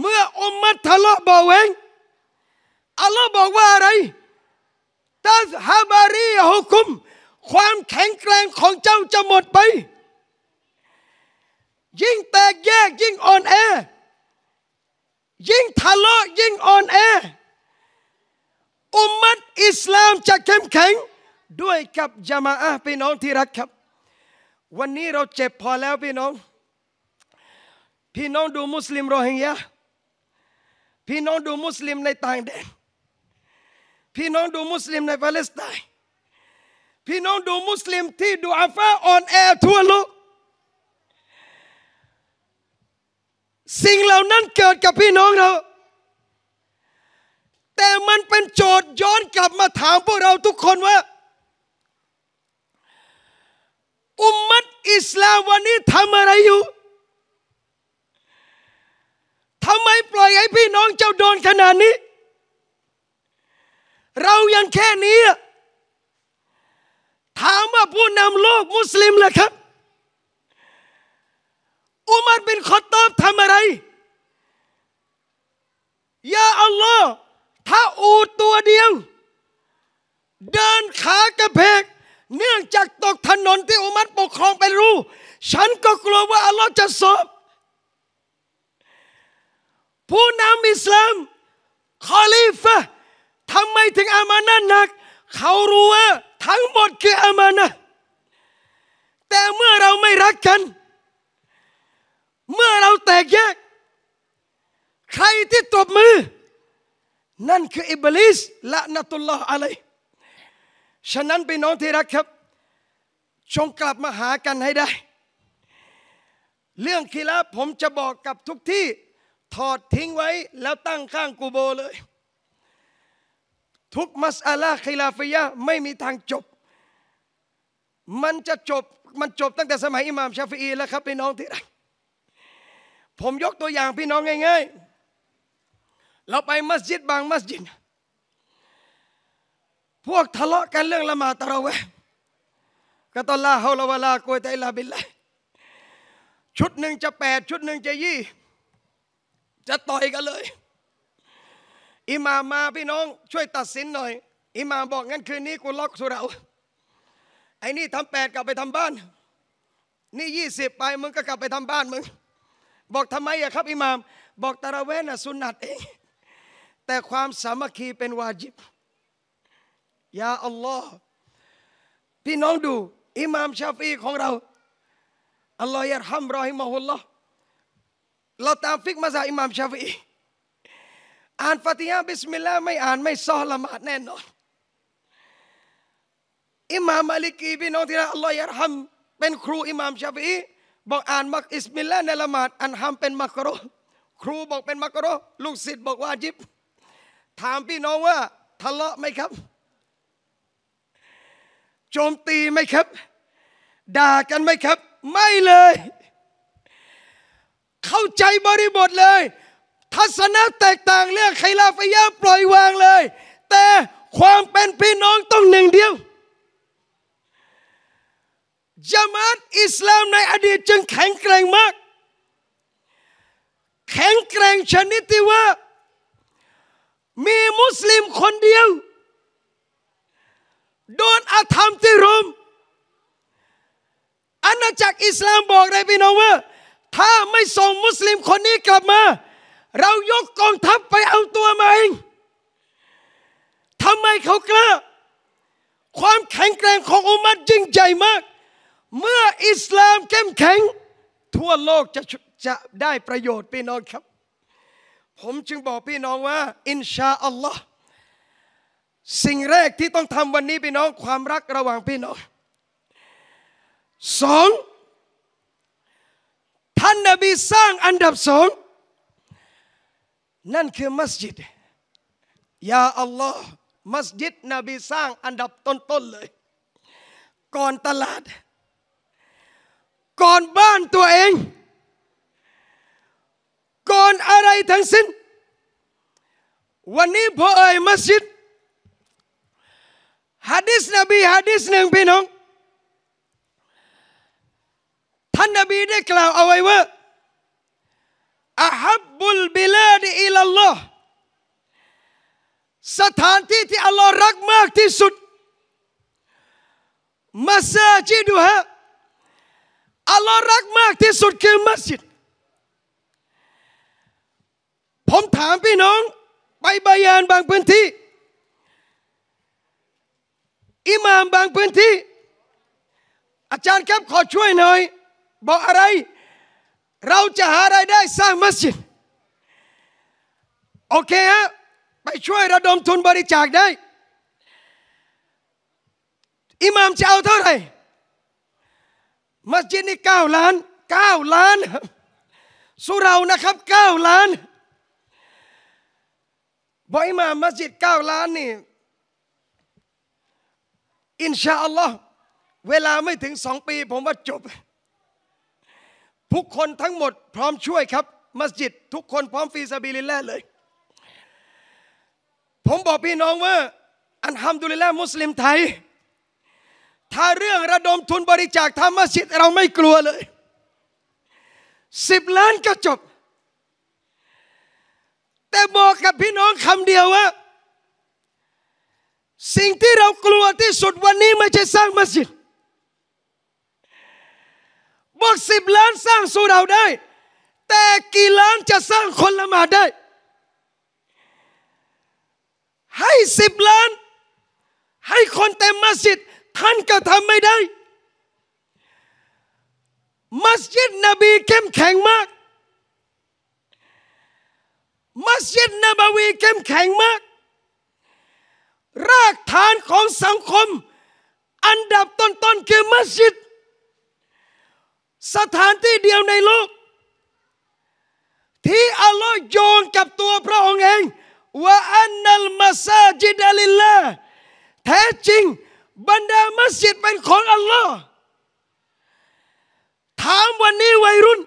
เมื่ออมมัดทะเลาะเบาแวงอัลลอฮ์บอกว่าอะไรตาฮาบารีฮุคุมความแข็งแกร่งของเจ้าจะหมดไป ยิ่งแตกแยกยิ่งอ่อนแอ ยิ่งทะเลาะยิ่งอ่อนแออุมมัดอิสลามจะเข้มแข็งด้วยกับยามาอะพี่น้องที่รักครับ วันนี้เราเจ็บพอแล้วพี่น้องพี่น้องดูมุสลิมโรฮิงญาพี่น้องดูมุสลิมในต่างแดนพี่น้องดูมุสลิมในปาเลสไตน์พี่น้องดูมุสลิมที่ดูอาฟาออนแอร์ทั่วโลกสิ่งเหล่านั้นเกิดกับพี่น้องเราแต่มันเป็นโจทย์ย้อนกลับมาถามพวกเราทุกคนว่า อุมมัดอิสลามวันนี้ทำอะไรอยู่ทำไมปล่อยให้พี่น้องเจ้าโดนขนาดนี้ เรายังแค่นี้ ถามว่าผู้นำโลกมุสลิมเหยครับ อุมัรเป็นขอตอบทำอะไรยาอัลลอฮ์ถ้าอูดตัวเดียว เดินขากระเพกเนื่องจากตกถนนที่อุมัรปกครองไปรู้ ฉันก็กลัวว่าอัลลอฮ์จะสอบผู้นำอิสลาม คอลีฟะ ทำไมถึงอามานะหนัก เขารู้ว่าทั้งหมดคืออามานะแต่เมื่อเราไม่รักกัน เมื่อเราแตกแยก ใครที่ตบมือ นั่นคืออิบลิสละนัตุลลอฮ์อะไร ฉะนั้นไปน้องที่รักครับ จงกลับมาหากันให้ได้ เรื่องคีลาผมจะบอกกับทุกที่ถอดทิ้งไว้แล้วตั้งข้างกูโบเลย ทุกมัสอาลาคิลาฟิยะ ไม่มีทางจบ มันจะจบมันจบตั้งแต่สมัยอิหม่ามชาฟีอีแล้วครับพี่น้องที่รักผมยกตัวอย่างพี่น้องง่ายๆ เราไปมัสยิดบางมัสยิดพวกทะเลาะกันเรื่องละหมาดตะเราะเวกะตอลาฮาลาวะลาโกยแต่ลาบิลละชุดหนึ่งจะแปดชุดหนึ่งจะยี่จะต่อยกันเลย อิหมามมาพี่น้องช่วยตัดสินหน่อย อิหมามบอกงั้นคืนนี้กูล็อกสุเราไอ้นี่ทำแปดกลับไปทำบ้าน นี่ยี่สิบไปมึงก็กลับไปทำบ้านมึงบอกทำไมอะครับ อิหมาม บอกตะระเวนะสุนัตเองแต่ความสามัคคีเป็นวาจิบยาอัลลอฮ์พี่น้องดู อิหมามชาฟีของเราอัลลอฮ์ยารฮัมรอฮิมะฮุลลอฮ์เราตามฟิกมาจากอิหม่ามชาฟีอ่านฟาติยาบิสมิลลาห์ไม่อ่านไม่ซอละหมาดแน่นอน อิหม่ามมาลิกีพี่น้องที่รักอัลลอฮฺยารฮัมเป็นครูอิหม่ามชาฟีบอกอ่านมักอิสมิลลาห์ในละหมาดอันฮัมเป็นมักรูครูบอกเป็นมักรูลูกศิษย์บอกว่าจิบ ถามพี่น้องว่าทะเลาะไหมครับโจมตีไหมครับ ด่ากันไหมครับ ไม่เลยเข้าใจบริบทเลย ทัศนะแตกต่างเรื่องไคลาฟยาปล่อยวางเลย แต่ความเป็นพี่น้องต้องหนึ่งเดียวจามาตอิสลามในอดีตจึงแข็งแกร่งมาก แข็งแกร่งชนิดที่ว่า มีมุสลิมคนเดียว โดนอาธรรมที่รุมอาณาจักรอิสลามบอกเลยพี่น้องว่าถ้าไม่ส่งมุสลิมคนนี้กลับมา เรายกกองทัพไปเอาตัวมาเองทำไมเขากล้าความแข็งแกร่งของอุมัดยิ่งใหญ่มาก เมื่ออิสลามเข้มแข็ง ทั่วโลกจะจะได้ประโยชน์พี่น้องครับ ผมจึงบอกพี่น้องว่า อินชาอัลลอฮ์สิ่งแรกที่ต้องทำวันนี้พี่น้องความรักระหว่างพี่น้องสองานนบีสร้างอันดับสองนั่นคือมัสยิดยาอัลลอฮ์มัสยิดนบีสร้างอันดับต้นๆเลยก่อนตลาดก่อนบ้านตัวเองก่อนอะไรทั้งสิ้นวันนี้พอเอ่ยมัสยิดฮะดิษนบีฮะดิษหนึ่งพี่น้องท่านนบีได้กล่าวเอาไว้ว่าอาฮับบุลบิลาดอิลลอฮ์สถานที่ที่อัลลอฮ์รักมากที่สุดมัสยิดฮะอัลลอฮ์รักมากที่สุดคือมัสยิดผมถามพี่น้องไปบายานบางพื้นที่อิหม่ามบางพื้นที่อาจารย์ครับขอช่วยหน่อยบอกอะไร เราจะหาอะไรได้สร้างมัสยิดโอเคฮะ ไปช่วยระดมทุนบริจาคได้ อิหมามจะเอาเท่าไหร่มัสยิดนี่เก้าล้านเก้าล้าน สุเรานะครับเก้าล้านบอกอิหมามมัสยิดเก้าล้านนี่อินชาอัลลอฮ์เวลาไม่ถึงสองปี ผมว่าจบทุกคนทั้งหมด พร้อมช่วยครับมัสยิด ทุกคนพร้อมฟีซาบิลิลแลเลย ผมบอกพี่น้องว่า อันฮัมดุลิลแลมุสลิมไทยถ้าเรื่องระดมทุนบริจาคทำมัสยิดเราไม่กลัวเลยสิบล้านก็จบ แต่บอกกับพี่น้องคำเดียวว่า สิ่งที่เรากลัวที่สุดวันนี้ ไม่ใช่สร้างมัสยิดบอกสิบล้านสร้างสูเราได้ แต่กี่ล้านจะสร้างคนละหมาดได้ ให้สิบล้าน ให้คนเต็มมัสยิด ท่านก็ทำไม่ได้ มัสยิดนบีเข้มแข็งมากมัสยิดนบวีเข้มแข็งมาก รากฐานของสังคม อันดับต้นๆคือมัสยิดสถานที่เดียวในโลก ที่อัลลอฮ์โยงกับตัวพระองค์เอง ว่าอันนัลมัสจิดาลิลลาแท้จริงบรรดามัสยิดเป็นของอัลลอฮ์ถามวันนี้วัยรุ่น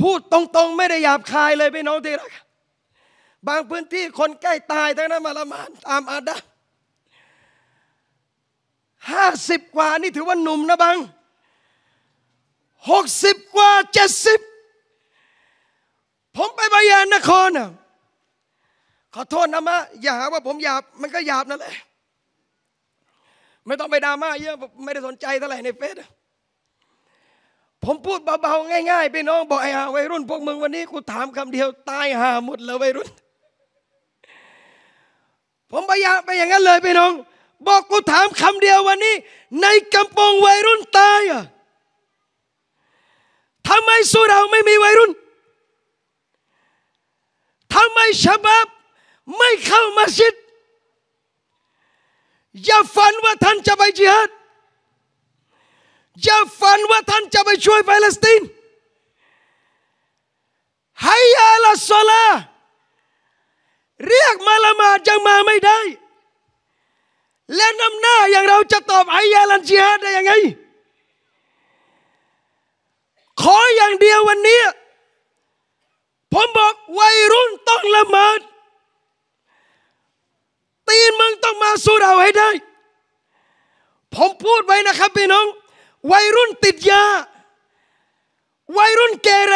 พูดตรงๆไม่ได้หยาบคายเลยพี่น้องที่รักบางพื้นที่คนใกล้ตาย ทั้งนั้นมาละมานตามอาดะห้าสิบกว่านี่ถือว่าหนุ่มนะบางหกสิบกว่าเจ็ดสิบผมไปบายานนครนะขอโทษนะมะ อย่าหาว่าผมหยาบ มันก็หยาบนั่นแหละ ไม่ต้องไปดราม่าเยอะ ไม่ได้สนใจเท่าไหร่ในเฟซ ผมพูดเบาๆง่ายๆไปน้องบอกไอ้หาวัยรุ่น พวกมึงวันนี้กูถามคำเดียวตายหาหมดเลยวัยรุ่น ผมพยายามไปอย่างนั้นเลยไปน้องบอกกูถามคำเดียววันนี้ ในกำปองวัยรุ่นตายอ่ะทำไมสุราไม่มีวัยรุ่นทำไมชาบับไม่เข้ามัสยิดอย่าฝันว่าท่านจะไปจิฮัดอย่าฝันว่าท่านจะไปช่วยปาเลสไตน์ให้อาลาสลาเรียกมาละมาจงมาไม่ได้ และนำหน้าอย่างเราจะตอบไอยาลันจิฮัดได้ยังไงขออย่างเดียววันนี้ ผมบอกวัยรุ่นต้องละเมิดตีนมึงต้องมาสู้เราให้ได้ ผมพูดไว้นะครับพี่น้อง วัยรุ่นติดยาวัยรุ่นเกเร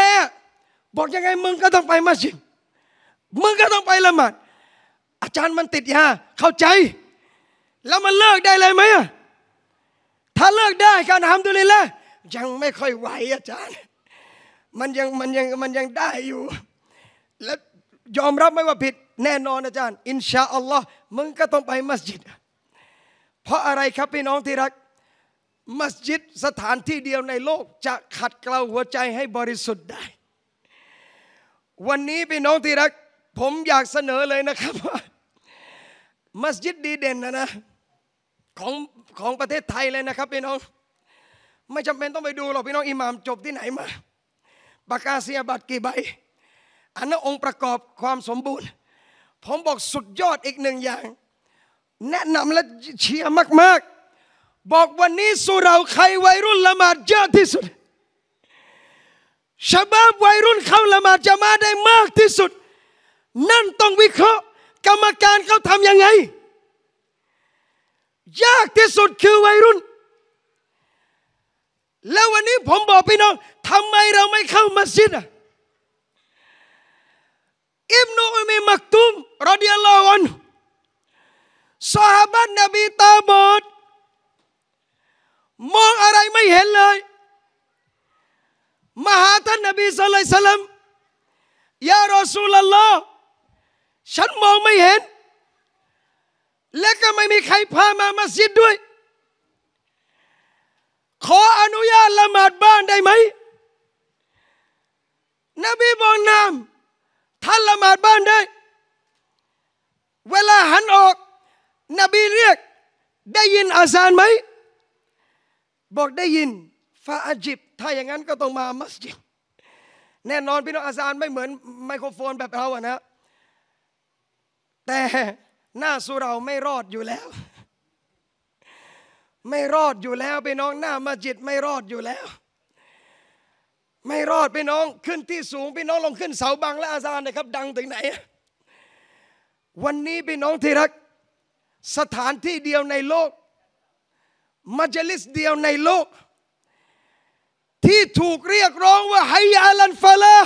บอกยังไงมึงก็ต้องไปมัสยิดมึงก็ต้องไปละหมาดอาจารย์มันติดยา เข้าใจ แล้วมันเลิกได้เลยไหมถ้าเลิกได้การทำดูเลยละยังไม่ค่อยไหวอาจารย์มันยังมันยังมันยังได้อยู่ และยอมรับไม่ว่าผิดแน่นอนอาจารย์ อินชาอัลลอฮ์มึงก็ต้องไปมัสยิด เพราะอะไรครับพี่น้องที่รัก มัสยิดสถานที่เดียวในโลก จะขัดเกลาหัวใจให้บริสุทธิ์ได้ วันนี้พี่น้องที่รัก ผมอยากเสนอเลยนะครับว่ามัสยิดดีเด่นนะนะของของประเทศไทยเลยนะครับพี่น้องไม่จำเป็นต้องไปดูหรอกพี่น้องอิหม่ามจบที่ไหนมาปากกาเซียบัตรกี่ใบ อันนั้นองค์ประกอบความสมบูรณ์ ผมบอกสุดยอดอีกหนึ่งอย่าง แนะนำและเชียร์มาก ๆ บอกวันนี้สุเราใครวัยรุ่น ละหมาดเยอะที่สุดชาบ้าวัยรุ่นเข้าละหมาดจะมาได้มากที่สุด นั่นต้องวิเคราะห์ กรรมการเขาทำยังไง ยากที่สุดคือวัยรุ่นแล้ววันนี้ผมบอกพี่น้องทำไมเราไม่เข้ามัสยิดอ่ะอิบนุอุมีมักตุมรอดิยัลลอฮุอันสาบัตนบีตาบอดมองอะไรไม่เห็นเลยมาหาท่านนบีสุลัยสลัม ยารอซูลลอฉันมองไม่เห็น และก็ไม่มีใครพามามัสยิดด้วยขออนุญาตละหมาดบ้านได้ไหม นบีบอกนามท่านละหมาดบ้านได้ เวลาหันออก นบีเรียกได้ยินอาซานไหม บอกได้ยิน ฟาอาจิบ ถ้าอย่างนั้นก็ต้องมามัสยิด แน่นอนพี่น้องอาซานไม่เหมือนไมโครโฟนแบบเราอะนะ แต่หน้าสุเราไม่รอดอยู่แล้วไม่รอดอยู่แล้วไปน้องหน้ามาจิตไม่รอดอยู่แล้ว ไม่รอดไปน้อง ขึ้นที่สูงไปน้องลงขึ้นเสาบังและอาซานนะครับ ดังถึงไหน วันนี้ไปน้องที่รัก สถานที่เดียวในโลกมัจลิสเดียวในโลก ที่ถูกเรียกร้องว่าไฮยาลันฟาลา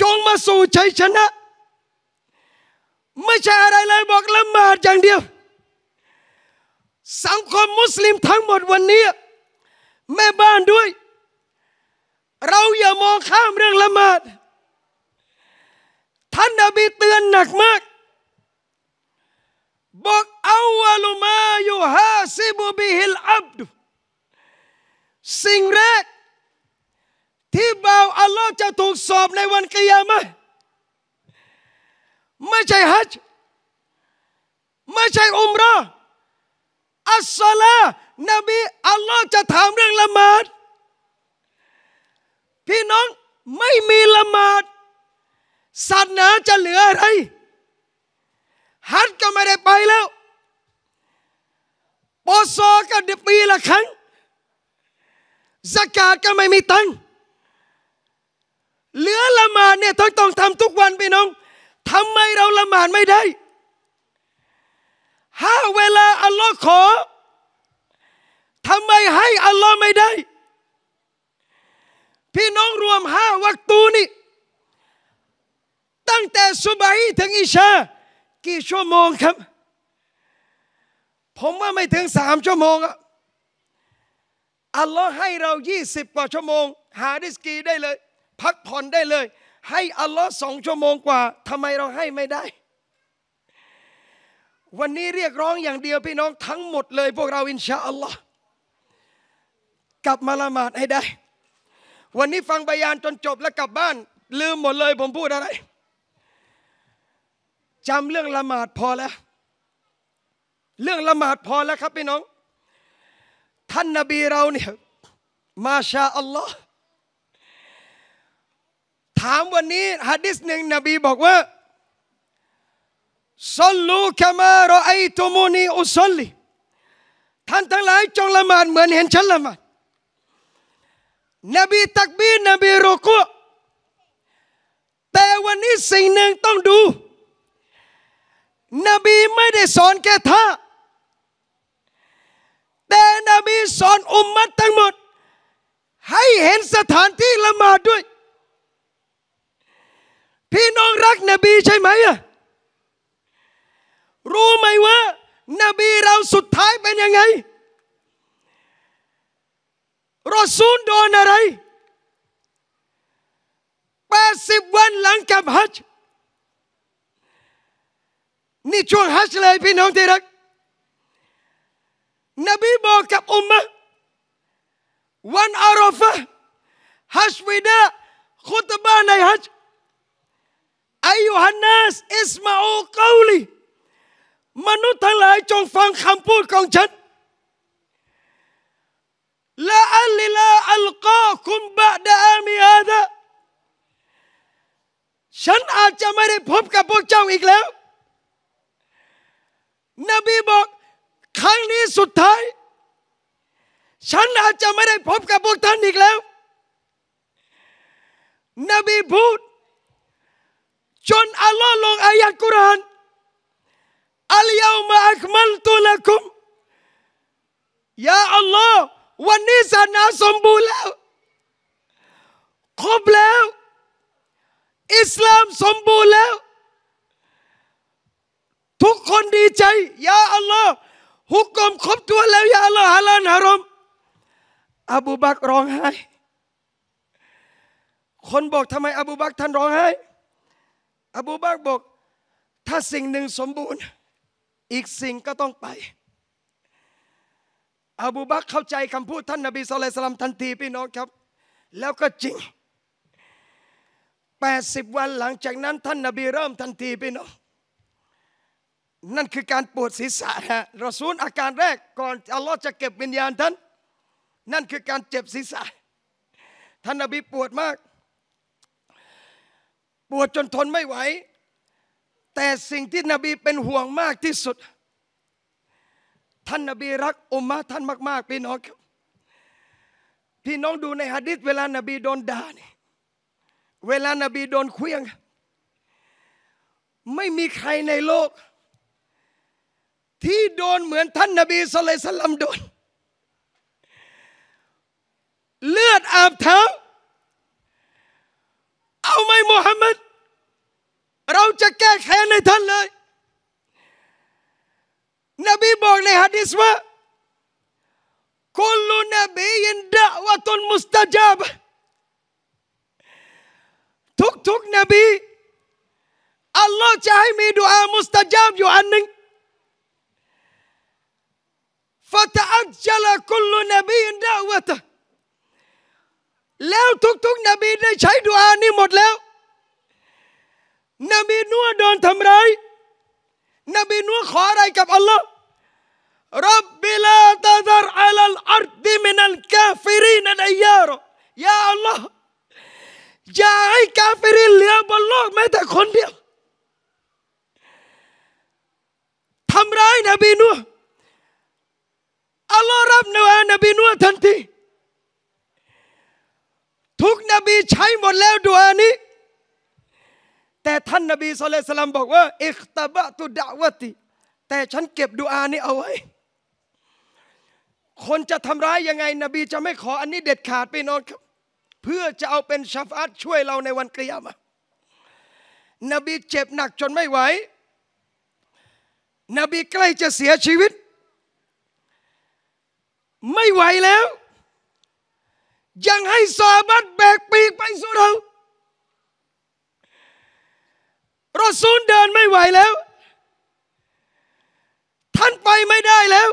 จงมาสู่ชัยชนะ ไม่ใช่อะไรเลยบอกละหมาดอย่างเดียวสังคมมุสลิมทั้งหมดวันนี้แม่บ้านด้วย เราอย่ามองข้ามเรื่องละหมาด ท่านนบีเตือนหนักมาก บอกเอาวลุมาอยู่ฮาซิบุบิฮิลอับดุสิ่งแรก ที่บ่าวอัลลอฮ์จะถูกสอบในวันกิยามะไม่ใช่ฮัจไม่ใช่อุมราะอัสลานบีอัลลอฮ์จะถามเรื่องละหมาด พี่น้องไม่มีละหมาดศาสนาจะเหลืออะไรฮัทก็ไม่ได้ไปแล้วปอซอก็เดือปีละครั้งสกาดก็ไม่มีตังเหลือละหมาดเนี่ยต้องต้องทำทุกวันพี่น้องทำไมเราละหมาดไม่ได้ห้าเวลาอัลลอฮ์ขอทำไมให้อัลลอฮ์ไม่ได้ พี่น้องรวมห้าวัตูนี่ ตั้งแต่สุบัยถึงอิชา กี่ชั่วโมงครับ ผมว่าไม่ถึงสามชั่วโมงอะอัลลอฮ์ให้เรายี่สิบกว่าชั่วโมง หาดิสกีได้เลย พักผ่อนได้เลย ให้อัลลอฮ์สองชั่วโมงกว่าทำไมเราให้ไม่ได้วันนี้เรียกร้องอย่างเดียวพี่น้อง ทั้งหมดเลยพวกเราอินชาอัลลอฮ์กลับมาละหมาดให้ได้ วันนี้ฟังบยานจนจบแล้วกลับบ้าน ลืมหมดเลย ผมพูดอะไรจำเรื่องละหมาดพอแล้ว เรื่องละหมาดพอแล้วครับพี่น้อง ท่านนบีเราเนี่ยมาชาอัลลอฮ์ถามวันนี้ฮะดิษหนึ่งนบีบอกว่าูา ل و า كما ر أ ي ม م นีอุ ص ลีท่านทั้งหลายจงละหมาดเหมือนเห็นฉันละหมาดนบีตักบีนบีรุกุแต่วันนี้สิ่งหนึ่งต้องดู นบีไม่ได้สอนแค่ท่า แต่นบีสอนอุมมัตทั้งหมด ให้เห็นสถานที่ละหมาดด้วย พี่น้องรักนบีใช่ไหมอะรู้ไหมว่านบีเราสุดท้ายเป็นยังไงรอซูลโดนอะไร80วันหลังกับฮัจนี่ช่วงฮัจเลยพี่น้องที่รัก นบีบอกกับอุมมะวันอารอฟะฮัจวิดะขุตบานในฮัจอายุฮันนัสอิสมาอูกาวลีมนุษย์ทั้งหลายจงฟังคำพูดของฉันละอัลลิลาอัลกอคุมบะดามีอาดะฉันอาจจะไม่ได้พบกับพวกเจ้าอีกแล้ว นบีบอกครั้งนี้สุดท้าย ฉันอาจจะไม่ได้พบกับพวกท่านอีกแล้ว นบีพูดจนอัลลอฮ์ลงอายะกุราน اليوم أكملت لكم ยาอัลลอฮ์วันนี้ศาสนาสมบูรณ์แล้วครบแล้ว อิสลามสมบูรณ์แล้ว ทุกคนดีใจยาอัลลอฮ์ฮุกกลมครบตัวแล้วยาอัลลอฮ์ฮาลานฮารอมอบูบักร้องไห้ คนบอกทำไมอบูบักท่านร้องไห้ อบูบักบอก ถ้าสิ่งหนึ่งสมบูรณ์อีกสิ่งก็ต้องไป อบูบักเข้าใจคำพูดท่านนาบีสุลัยสลัมทันทีพี่น้องครับ แล้วก็จริง 80 วันหลังจากนั้น ท่านนาบีเริ่มทันทีพี่น้อง นั่นคือการปวดศีรษะฮะรอซูลอาการแรกก่อนอัลลอฮ์จะเก็บวิญญาณท่าน นั่นคือการเจ็บศีรษะ ท่านนบีปวดมาก ปวดจนทนไม่ไหวแต่สิ่งที่นบีเป็นห่วงมากที่สุด ท่านนบีรักอุมมะท่านมากๆ พี่น้องพี่น้องดูในฮะดิษเวลานบีโดนด่านี่เวลานบีโดนเคลี้ยงไม่มีใครในโลก ที่โดนเหมือนท่านนบีสุลัยสลัมโดนเลือดอาบเท้าเอาไหมมุฮัมมัดเราจะแก้แค้นในท่านเลย นบีบอกในฮะดิษว่าคุณลูนบียินดะวะตุนมุสตาจับทุกทุกนบีอัลลอฮ์จะให้มีดูอามุสตาจับอยู่อันหนึ่งฟะตัจล ف ت นบีอินด ي د ะ و ت ه แล้วทุกๆนบีได้ใช้ดูอานี้หมดแล้วนบีนัวโดนทำร้ายนบีนัวขออะไรกับอัลลอฮ์รับบิลาตาดารอัลลอฮ์ดิมินัลกาฟิรินันอียารยาอัลลอฮ์อย่าให้กาฟิรินเหลือบนโลกแม้แต่คนเดียวทำร้ายนบีนัวอัลลอฮ์รับนัวนบีนัวทันทีทุกนบีใช้หมดแล้วดวนนี้แต่ท่านนบีสุลต่านบอกว่าอิคตาบะตุดาวติแต่ฉันเก็บดูอานี้เอาไว้ คนจะทำร้ายยังไงนบีจะไม่ขออันนี้เด็ดขาดไปนอนครับเพื่อจะเอาเป็นชัฟอัตช่วยเราในวันกิยามะนบีเจ็บหนักจนไม่ไหวนบีใกล้จะเสียชีวิต ไม่ไหวแล้ว ยังให้ซาบัดแบกปีกไปสู่เรารอซูลเดินไม่ไหวแล้ว ท่านไปไม่ได้แล้ว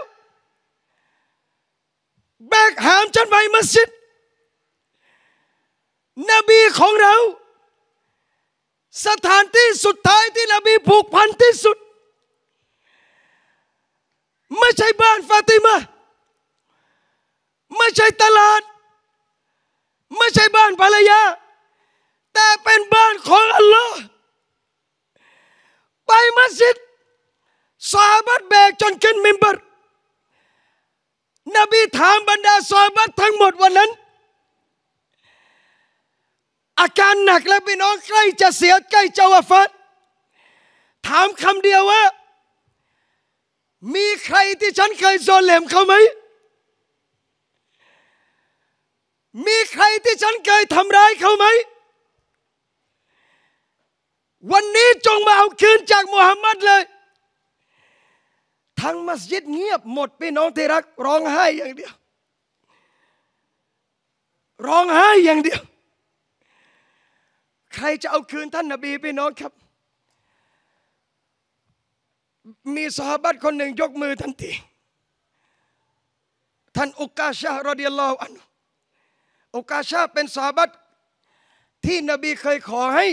แบกหามฉันไปมัสยิด นบีของเรา สถานที่สุดท้ายที่นบีผูกพันที่สุด ไม่ใช่บ้านฟาติมาไม่ใช่ตลาด ไม่ใช่บ้านภรรยา แต่เป็นบ้านของอัลลอฮ์ไปมัสยิดสาบัดแบกจนขึ้นมิมบัรนบีถามบรรดาซอบัดทั้งหมดวันนั้น อาการหนักและพี่น้องใกล้จะเสียใกล้จะวาฟัดถามคำเดียวว่า มีใครที่ฉันเคยโซเลมเขาไหม มีใครที่ฉันเคยทำร้ายเขาไหมวันนี้จงมาเอาคืนจากมูฮัมหมัดเลยทั้งมัสยิดเงียบหมดพี่น้องที่รัก ร้องไห้อย่างเดียว ร้องไห้อย่างเดียว ใครจะเอาคืนท่านนบีพี่น้องครับ มีสหบัตคนหนึ่งยกมือทันทีท่านอุกาชารดิยัลลอฮอันอุกาชาเป็นสหบัตที่นบีเคยขอให้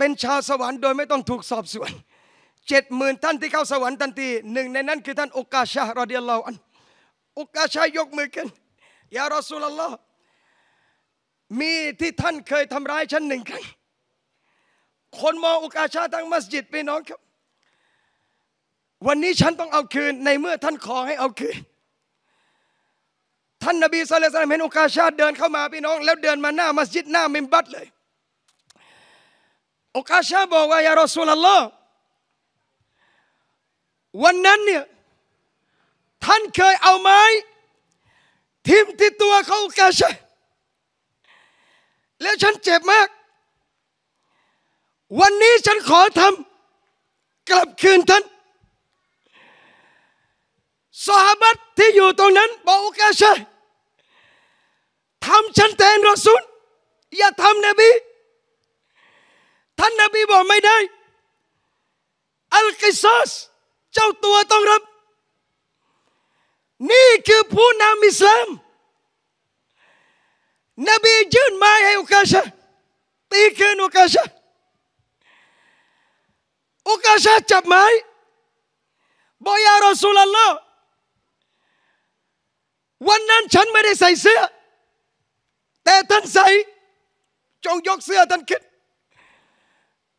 เป็นชาวสวรรค์โดยไม่ต้องถูกสอบสวนเจ็ดหมื่นท่านที่เข้าสวรรค์ทันทีหนึ่งในนั้นคือท่านอุกาชเรอเดียลรออันอุกาชายกมือขึ้นยารอสุลลอฮ์มีที่ท่านเคยทำร้ายฉันหนึ่งครั้งคนมองอุกาชาทั้งมัสยิดไปน้องครับ วันนี้ฉันต้องเอาคืนในเมื่อท่านขอให้เอาคืน ท่านนบีสุลต่านเห็นอุกาชาเดินเข้ามาพี่น้อง แล้วเดินมาหน้ามัสยิดหน้ามิมบัตเลยอุกาชาบอกว่ายารอสุลลอฮ์วันนั้นเนี่ยท่านเคยเอาไม้ ทิ่มที่ตัวเขาอุกาชาแล้วฉันเจ็บมาก วันนี้ฉันขอทำกลับคืนท่านสหบัตที่อยู่ตรงนั้นบอกอุกาชาทำฉันแทนรอสุลอย่าทำนบีท่านนบีบอกไม่ได้ อัลกิซัสเจ้าตัวต้องรับ นี่คือ ผู้นำอิสลามนบียื่นไม้ให้อุกาชา ตีคืนอุกาชา อุกาชา จับไม้ บอกยารอสุลลอฮ์วันนั้นฉันไม่ได้ใส่เสื้อ แต่ท่านใส่จงยกเสื้อท่านคิด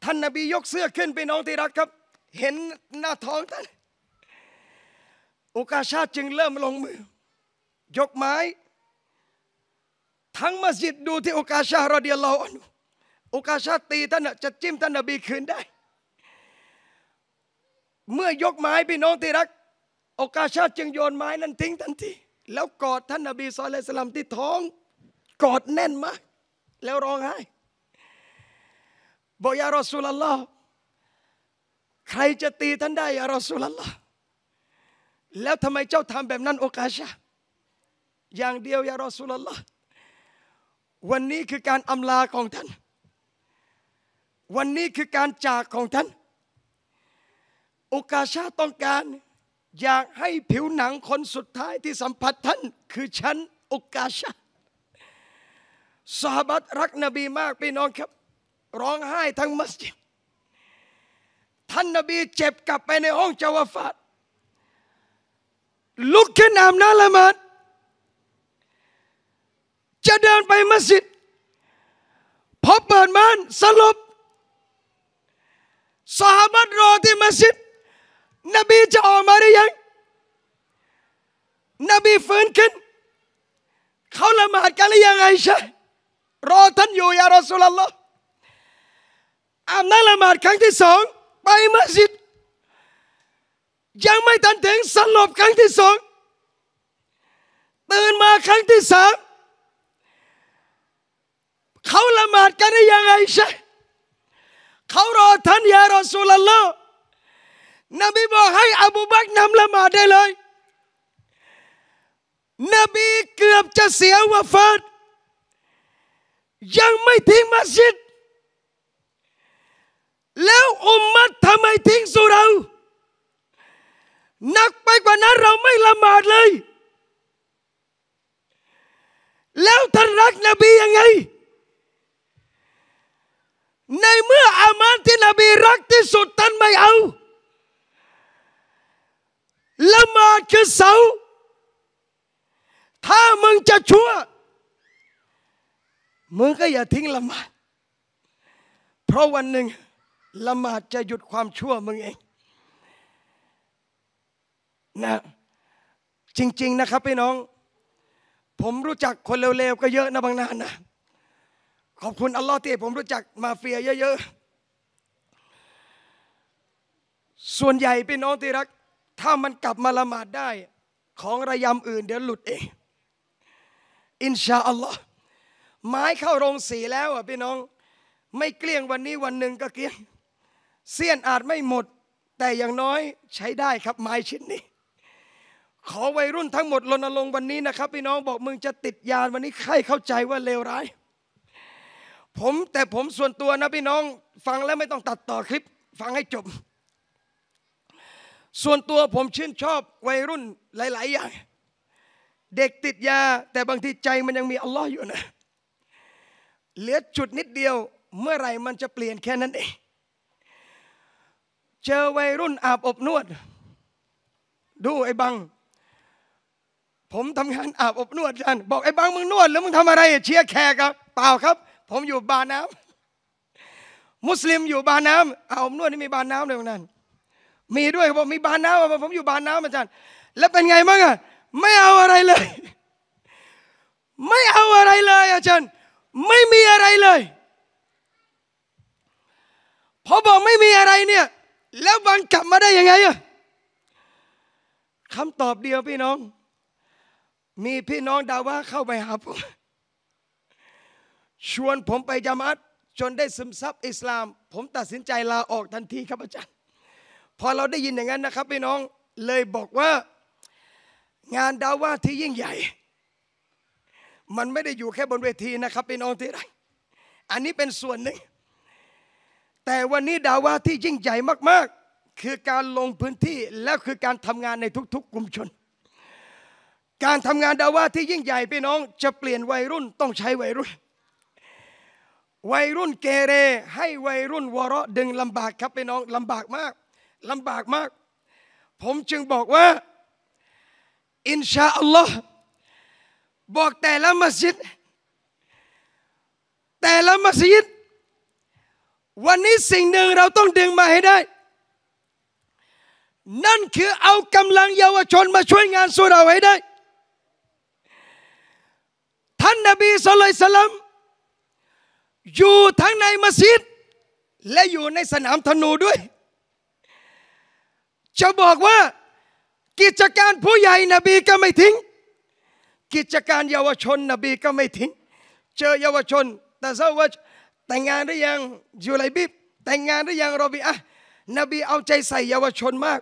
ท่านนบียกเสื้อขึ้นไปน้องที่รักครับ เห็นหน้าท้องท่านอุกาชาจึงเริ่มลงมือ ยกไม้ทั้งมัสยิดดูที่อุกาชาเราเดียวเราอนุอุกาชาตีท่านจะจิ้มท่านนบีคืนได้ เมื่อยกไม้พี่น้องที่รักอุกาชาจึงโยนไม้นั้นทิ้งทันทีแล้วกอดท่านนบีซอลเลสลัมที่ท้องกอดแน่นมากแล้วร้องไห้บอกยารอสูลลอฮ์ใครจะตีท่านได้ยารอสูลลอฮ์แล้วทำไมเจ้าทำแบบนั้นโอกาชะอย่างเดียวยารอสูลลอฮ์วันนี้คือการอำลาของท่าน วันนี้คือการจากของท่าน โอกาชาต้องการอยากให้ผิวหนังคนสุดท้ายที่สัมผัสท่าน คือฉันโอกาชาสหบัตรักนบีมากพี่น้องครับร้องไห้ทั้งมัสยิด ท่านนบีเจ็บกลับไปในห้องจาวาฟัดลุกขึ้นอาบน้ำละหมาดจะเดินไปมัสยิด พอเปิดม่านสลบสหบัตรอที่มัสยิด นบีจะออกมาได้ยัง นบีฟื้นขึ้น เขาละหมาดกันหรือยังไงใช่รอท่านอยู่ยารอสุลลอฮอาบน้ำละหมาดครั้งที่สองไปมัสยิดยังไม่ทันถึงสลบครั้งที่สองตื่นมาครั้งที่สามเขาละหมาดกันได้ยังไงใช่เขารอท่านยารอสุลลอฮ์นบีบอกให้อบูบักนำละหมาดได้เลย นบีเกือบจะเสียวฟาดยังไม่ทิ้งมัสยิดแล้วอุมมัดทำไมทิ้งสู่เราหนักไปกว่านั้นเราไม่ละหมาดเลย แล้วท่านรักนบียังไง ในเมื่ออามานที่นบีรักที่สุดท่านไม่เอาละหมาดคือเสาถ้ามึงจะชั่วมึงก็อย่าทิ้งละหมาดเพราะวันหนึ่งละหมาดจะหยุดความชั่วมึงเองนะจริง ๆนะครับ พี่น้อง ผมรู้จักคนเลวๆ ก็เยอะนะบางนานนะขอบคุณอัลลอฮ์ที่ผมรู้จักมาเฟียเยอะๆส่วนใหญ่พี่น้องที่รัก ถ้ามันกลับมาละหมาดได้ ของระยำอื่นเดี๋ยวหลุดเองอินชาอัลลอฮ์ไม้เข้าโรงสีแล้วอ่ะพี่น้อง ไม่เกลี้ยงวันนี้วันหนึ่งก็เกลี้ยงเสี้ยนอาจไม่หมด แต่อย่างน้อยใช้ได้ครับไม้ชิ้นนี้ขอวัยรุ่นทั้งหมดรณรงค์วันนี้นะครับ พี่น้องบอกมึงจะติดยาวันนี้ใครเข้าใจว่าเลวร้าย ผมแต่ผมส่วนตัวนะพี่น้อง ฟังแล้วไม่ต้องตัดต่อคลิป ฟังให้จบส่วนตัวผมชื่นชอบวัยรุ่นหลาย ๆ อย่าง เด็กติดยาแต่บางทีใจมันยังมีอัลลอฮ์อยู่นะเหลือจุดนิดเดียวเมื่อไหร่มันจะเปลี่ยนแค่นั้นเองเจอวัยรุ่นอาบอบนวด ดูไอ้บังผมทำงานอาบอบนวดจันบอกไอ้บังมึงนวดแล้วมึงทำอะไร เชียร์แขกครับเปล่าครับ ผมอยู่บาน้ำมุสลิมอยู่บาน้ำอาบอบนวดนี่มีบาน้ำเลยตรงนั้น มีด้วยเขาบอกมีบาน้ำผมอยู่บาน้ำอาจารย์แล้วเป็นไงบ้างอ่ะไม่เอาอะไรเลย ไม่เอาอะไรเลยอาจารย์ไม่มีอะไรเลยพอบอกไม่มีอะไรเนี่ยแล้วบังกลับมาได้ยังไงอะคำตอบเดียวพี่น้อง มีพี่น้องดาว่าเข้าไปหาผม ชวนผมไปจามัดจนได้ซึมซับอิสลาม ผมตัดสินใจลาออกทันทีครับอาจารย์ พอเราได้ยินอย่างนั้นนะครับ พี่น้อง เลยบอกว่างานดาว่าที่ยิ่งใหญ่ มันไม่ได้อยู่แค่บนเวทีนะครับ พี่น้องที่ไรอันนี้เป็นส่วนหนึ่งแต่วันนี้ดาวาที่ยิ่งใหญ่มาก ๆ คือการลงพื้นที่และคือการทำงานในทุก ๆ กลุ่มชน การทำงานดาวาที่ยิ่งใหญ่พี่น้อง จะเปลี่ยนวัยรุ่นต้องใช้วัยรุ่นวัยรุ่นเกเรให้วัยรุ่นวระดึงลำบากครับพี่น้องลำบากมากลำบากมากผมจึงบอกว่าอินชาอัลลอฮ์บอกแต่ละมัสยิดแต่ละมัสยิดวันนี้สิ่งหนึ่งเราต้องดึงมาให้ได้ นั่นคือเอากำลังเยาวชนมาช่วยงานสุเราให้ได้ ท่านนบีสุลัยสลัมอยู่ทั้งในมัสยิด และอยู่ในสนามธนูด้วย จะบอกว่ากิจการผู้ใหญ่นบีก็ไม่ทิ้ง กิจการเยาวชนนบีก็ไม่ทิ้ง เจอเยาวชนแต่เศร้าว่าแต่งงานหรือยังยูไลบิบแต่งงานหรือยังรอบีอะนบีเอาใจใส่เยาวชนมาก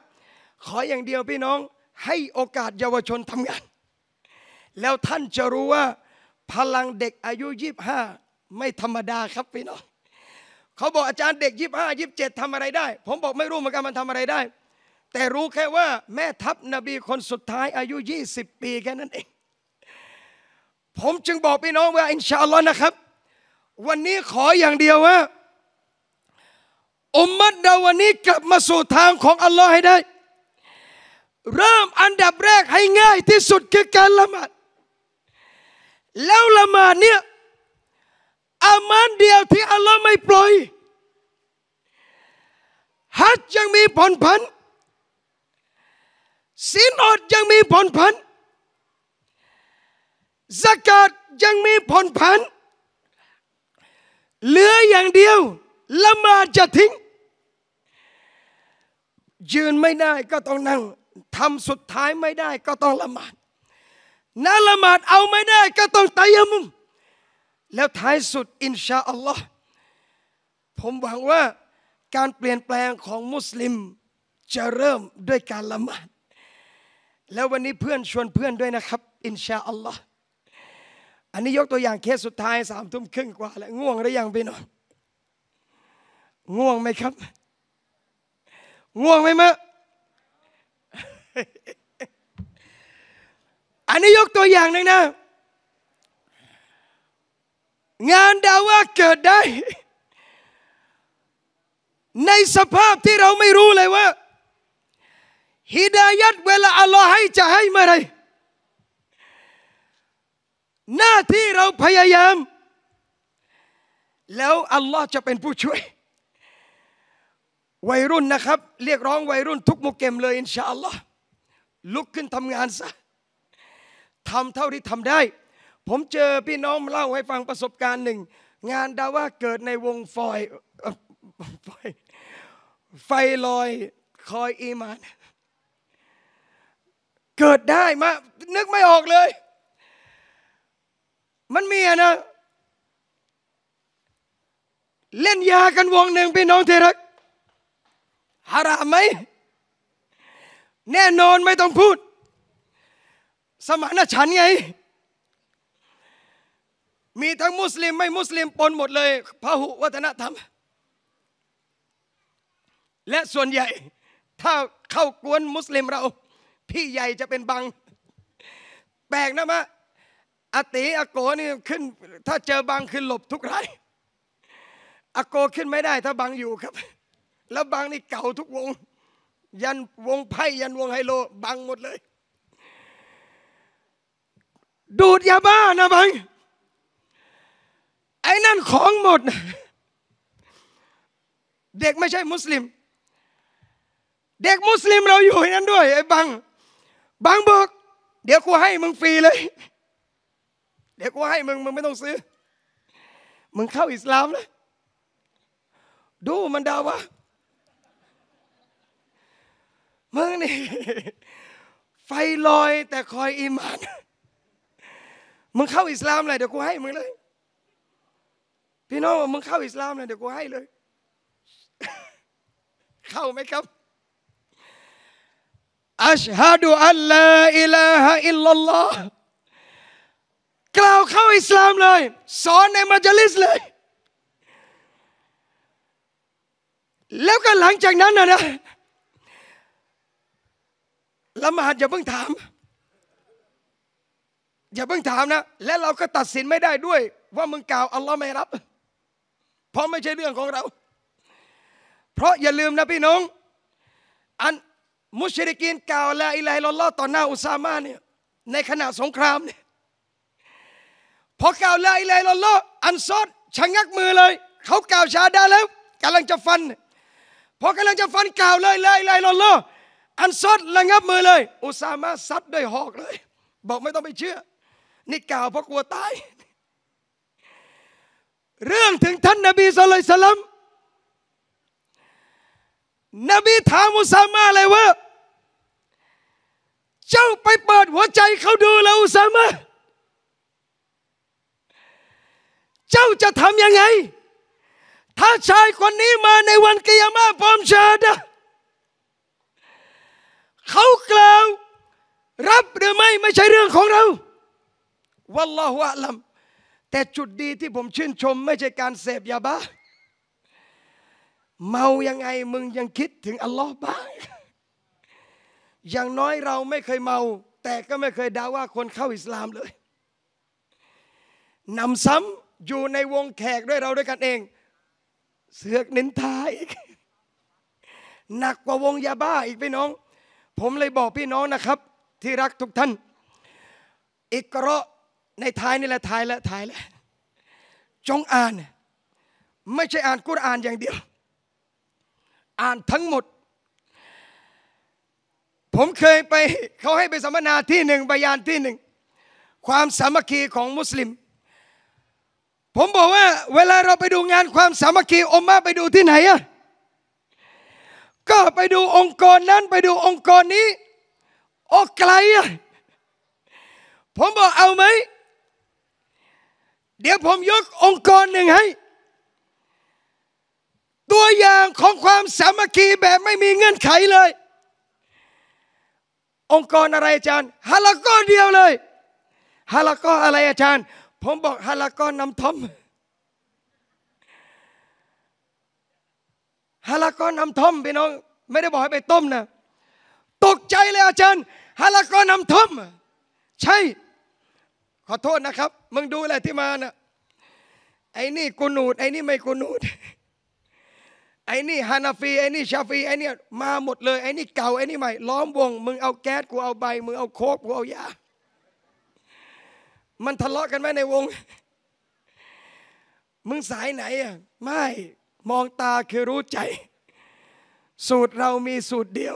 ขออย่างเดียวพี่น้อง ให้โอกาสเยาวชนทำงาน แล้วท่านจะรู้ว่าพลังเด็กอายุยี่ห้าไม่ธรรมดาครับพี่น้อง เขาบอกอาจารย์เด็กยี่ห้ายี่เจ็ดทำอะไรได้ ผมบอกไม่รู้เหมือนกันมันทำอะไรได้ แต่รู้แค่ว่า แม่ทัพนบีคนสุดท้ายอายุยี่สิบปีแค่นั้นเอง ผมจึงบอกพี่น้องว่าอินชาอัลลอฮ์นะครับวันนี้ขออย่างเดียวว่าอุมมัดเาวันนี้กลับมาสู่ทางของอัลลอฮ์ให้ได้ เริ่มอันดับแรกให้ง่ายที่สุดคือการละหมาดแล้วละหมาดเนี่ยอามันเดียวที่อัลลอฮ์ไม่ปล่อย ฮัจยังมีผ่อนันสินอดยังมีผ่อนันสกาดยังมีผ่อนันนเหลืออย่างเดียวละมาจะทิ้งยืนไม่ได้ก็ต้องนั่งทำสุดท้ายไม่ได้ ก็ต้องละหมาดนั่งละหมาดเอาไม่ได้ก็ต้องตายมุมแล้วท้ายสุดอินชาอัลลอฮ์ผมหวังว่าการเปลี่ยนแปลงของมุสลิม จะเริ่มด้วยการละหมาด แล้ววันนี้เพื่อนชวนเพื่อนด้วยนะครับอินชาอัลลอฮ์อันนี้ยกตัวอย่างเคสสุดท้ายสามทุ่มครึ่งกว่าแล้วง่วงหรือยังพี่นนองง่วงไหมครับ ง่วงไหมมะอันนี้ยกตัวอย่างหนึ่งนะงานดาว่าเกิดได้ ในสภาพที่เราไม่รู้เลยว่า ฮิดายัดเวลาอัลลอฮ์ให้จะให้เมื่อไรหน้าที่เราพยายามแล้วอัลลอฮ์จะเป็นผู้ช่วย วัยรุ่นนะครับ เรียกร้องวัยรุ่นทุกโมกเกมเลย อินชาอัลลอฮ์ลุกขึ้นทำงานซะทำเท่าที่ทำได้ ผมเจอพี่น้องเล่าให้ฟังประสบการณ์หนึ่ง งานดาว่าเกิดในวงฟอย ไฟลอยคอยอีมานเกิดได้มานึกไม่ออกเลยมันมีอะนะ เล่นยากันวงหนึ่งพี่น้องเทรักฮาราไหมแน่นอนไม่ต้องพูด สมานฉันไงมีทั้งมุสลิม ไม่มุสลิมปนหมดเลยพหุวัฒนธรรม และส่วนใหญ่ ถ้าเข้ากวนมุสลิมเรา พี่ใหญ่จะเป็นบังแปลกนะมะอติอาโกนี่ขึ้นถ้าเจอบังขึ้นหลบทุกไรอาโกขึ้นไม่ได้ ถ้าบังอยู่ครับ แล้วบังนี่เก่าทุกวง ยันวงไพ่ยันวงไฮโลบังหมดเลย ดูดยาบ้านะบังไอ้นั่นของหมด เด็กไม่ใช่มุสลิม เด็กมุสลิมเราอยู่นั้นด้วยไอ้บังบังเบิกเดี๋ยวครูให้มึงฟรีเลยเดี๋ยวกูให้มึง มึงไม่ต้องซื้อ มึงเข้า อิสลามนะดูมันดาวะ มึงนี่ไฟลอยแต่คอยอิมานมึงเข้า อิสลามเลยเดี๋ยวกูให้มึงเลย พี่น้องมึงเข้า อิสลามเลยเดี๋ยวกูให้เลย เข้าไหมครับ อัชฮะดูอัลลอฮ์ิลาฮอิลลัลลอฮ์กล่าวเข้าอิสลามเลย สอนในมัจลิสเลย แล้วก็หลังจากนั้นนะนะละหมาดอย่าเพิ่งถามอย่าเพิ่งถามนะและเราก็ตัดสินไม่ได้ด้วย ว่ามึงกล่าวอัลลอฮ์ไม่รับ เพราะไม่ใช่เรื่องของเรา เพราะอย่าลืม นะพี่น้อง อันมุชริกีนกล่าวละอิลัยลอลลอต่อหน้าอุซามาเนี่ยในขณะสงครามเนี่ยพอกล่าวลาอิเลลออันซอดชะงักมือเลยเขากล่าวชาดาแล้วกำลังจะฟันพอกำลังจะฟันกล่าวเลยลาอิเลลออันซอดระงับมือเลย อุสามาซัดด้วยหอกเลย บอกไม่ต้องไปเชื่อ นี่กล่าวเพราะกลัวตายเรื่องถึงท่านนบีสุลัยสลัมนบีถามอุสามาเลยว่าเจ้าไปเปิดหัวใจเขาดูแล้วอุสามาเจ้าจะทำยังไง ถ้าชายคนนี้มาในวันกิยามาพร้อมชาด เขากล่าวรับหรือไม่ไม่ใช่เรื่องของเราวัลลอฮุอะลัม แต่จุดดีที่ผมชื่นชม ไม่ใช่การเสพยาบ้า เมายังไงมึงยังคิดถึงอัลลอฮ์บ้างอย่างน้อยเราไม่เคยเมา แต่ก็ไม่เคยด่าว่าคนเข้าอิสลามเลยนำซ้ำอยู่ในวงแขกด้วยเราด้วยกันเอง เสือกนินทาอีกหนักกว่าวงยาบ้าอีกพี่น้อง ผมเลยบอกพี่น้องนะครับ ที่รักทุกท่าน อีกระในท้ายนี่แหละท้ายและท้ายและจงอ่าน ไม่ใช่อ่านกุรอานอย่างเดียว อ่านทั้งหมด ผมเคยไปเขาให้ไปสัมมนาที่หนึ่งบยานที่หนึ่งความสามัคคีของมุสลิมผมบอกว่าเวลาเราไปดูงานความสามัคคีอมมาไปดูที่ไหนอะก็ไปดูองค์กรนั้นไปดูองค์กรนี้ โอ้ไกลอะผมบอกเอาไหม เดี๋ยวผมยกองค์กรหนึ่งให้ตัวอย่างของความสามัคคีแบบไม่มีเงื่อนไขเลย องค์กรอะไรอาจารย์ฮาลาก้อเดียวเลยฮาลาก้ออะไรอาจารย์ผมบอกฮาลากอนนำทอมฮาลากอนนำทอมพี่น้อง ไม่ได้บอกให้ไปต้มนะ ตกใจเลยอาจารย์ฮาลากอนนำทอมใช่ ขอโทษนะครับมึงดูอะไรที่มาน่ะไอ้นี่กูนูดไอ้นี่ไม่กูนูดไอ้นี่ฮานาฟีไอ้นี่ชาฟีไอ้นี่มาหมดเลยไอ้นี่เก่าไอ้นี่ใหม่ล้อมวงมึงเอาแก๊สกูเอาใบมึงเอาโคกกูเอายามันทะเลาะกันไหมในวง มึงสายไหนอ่ะไม่มองตาคือรู้ใจ สูตรเรามีสูตรเดียว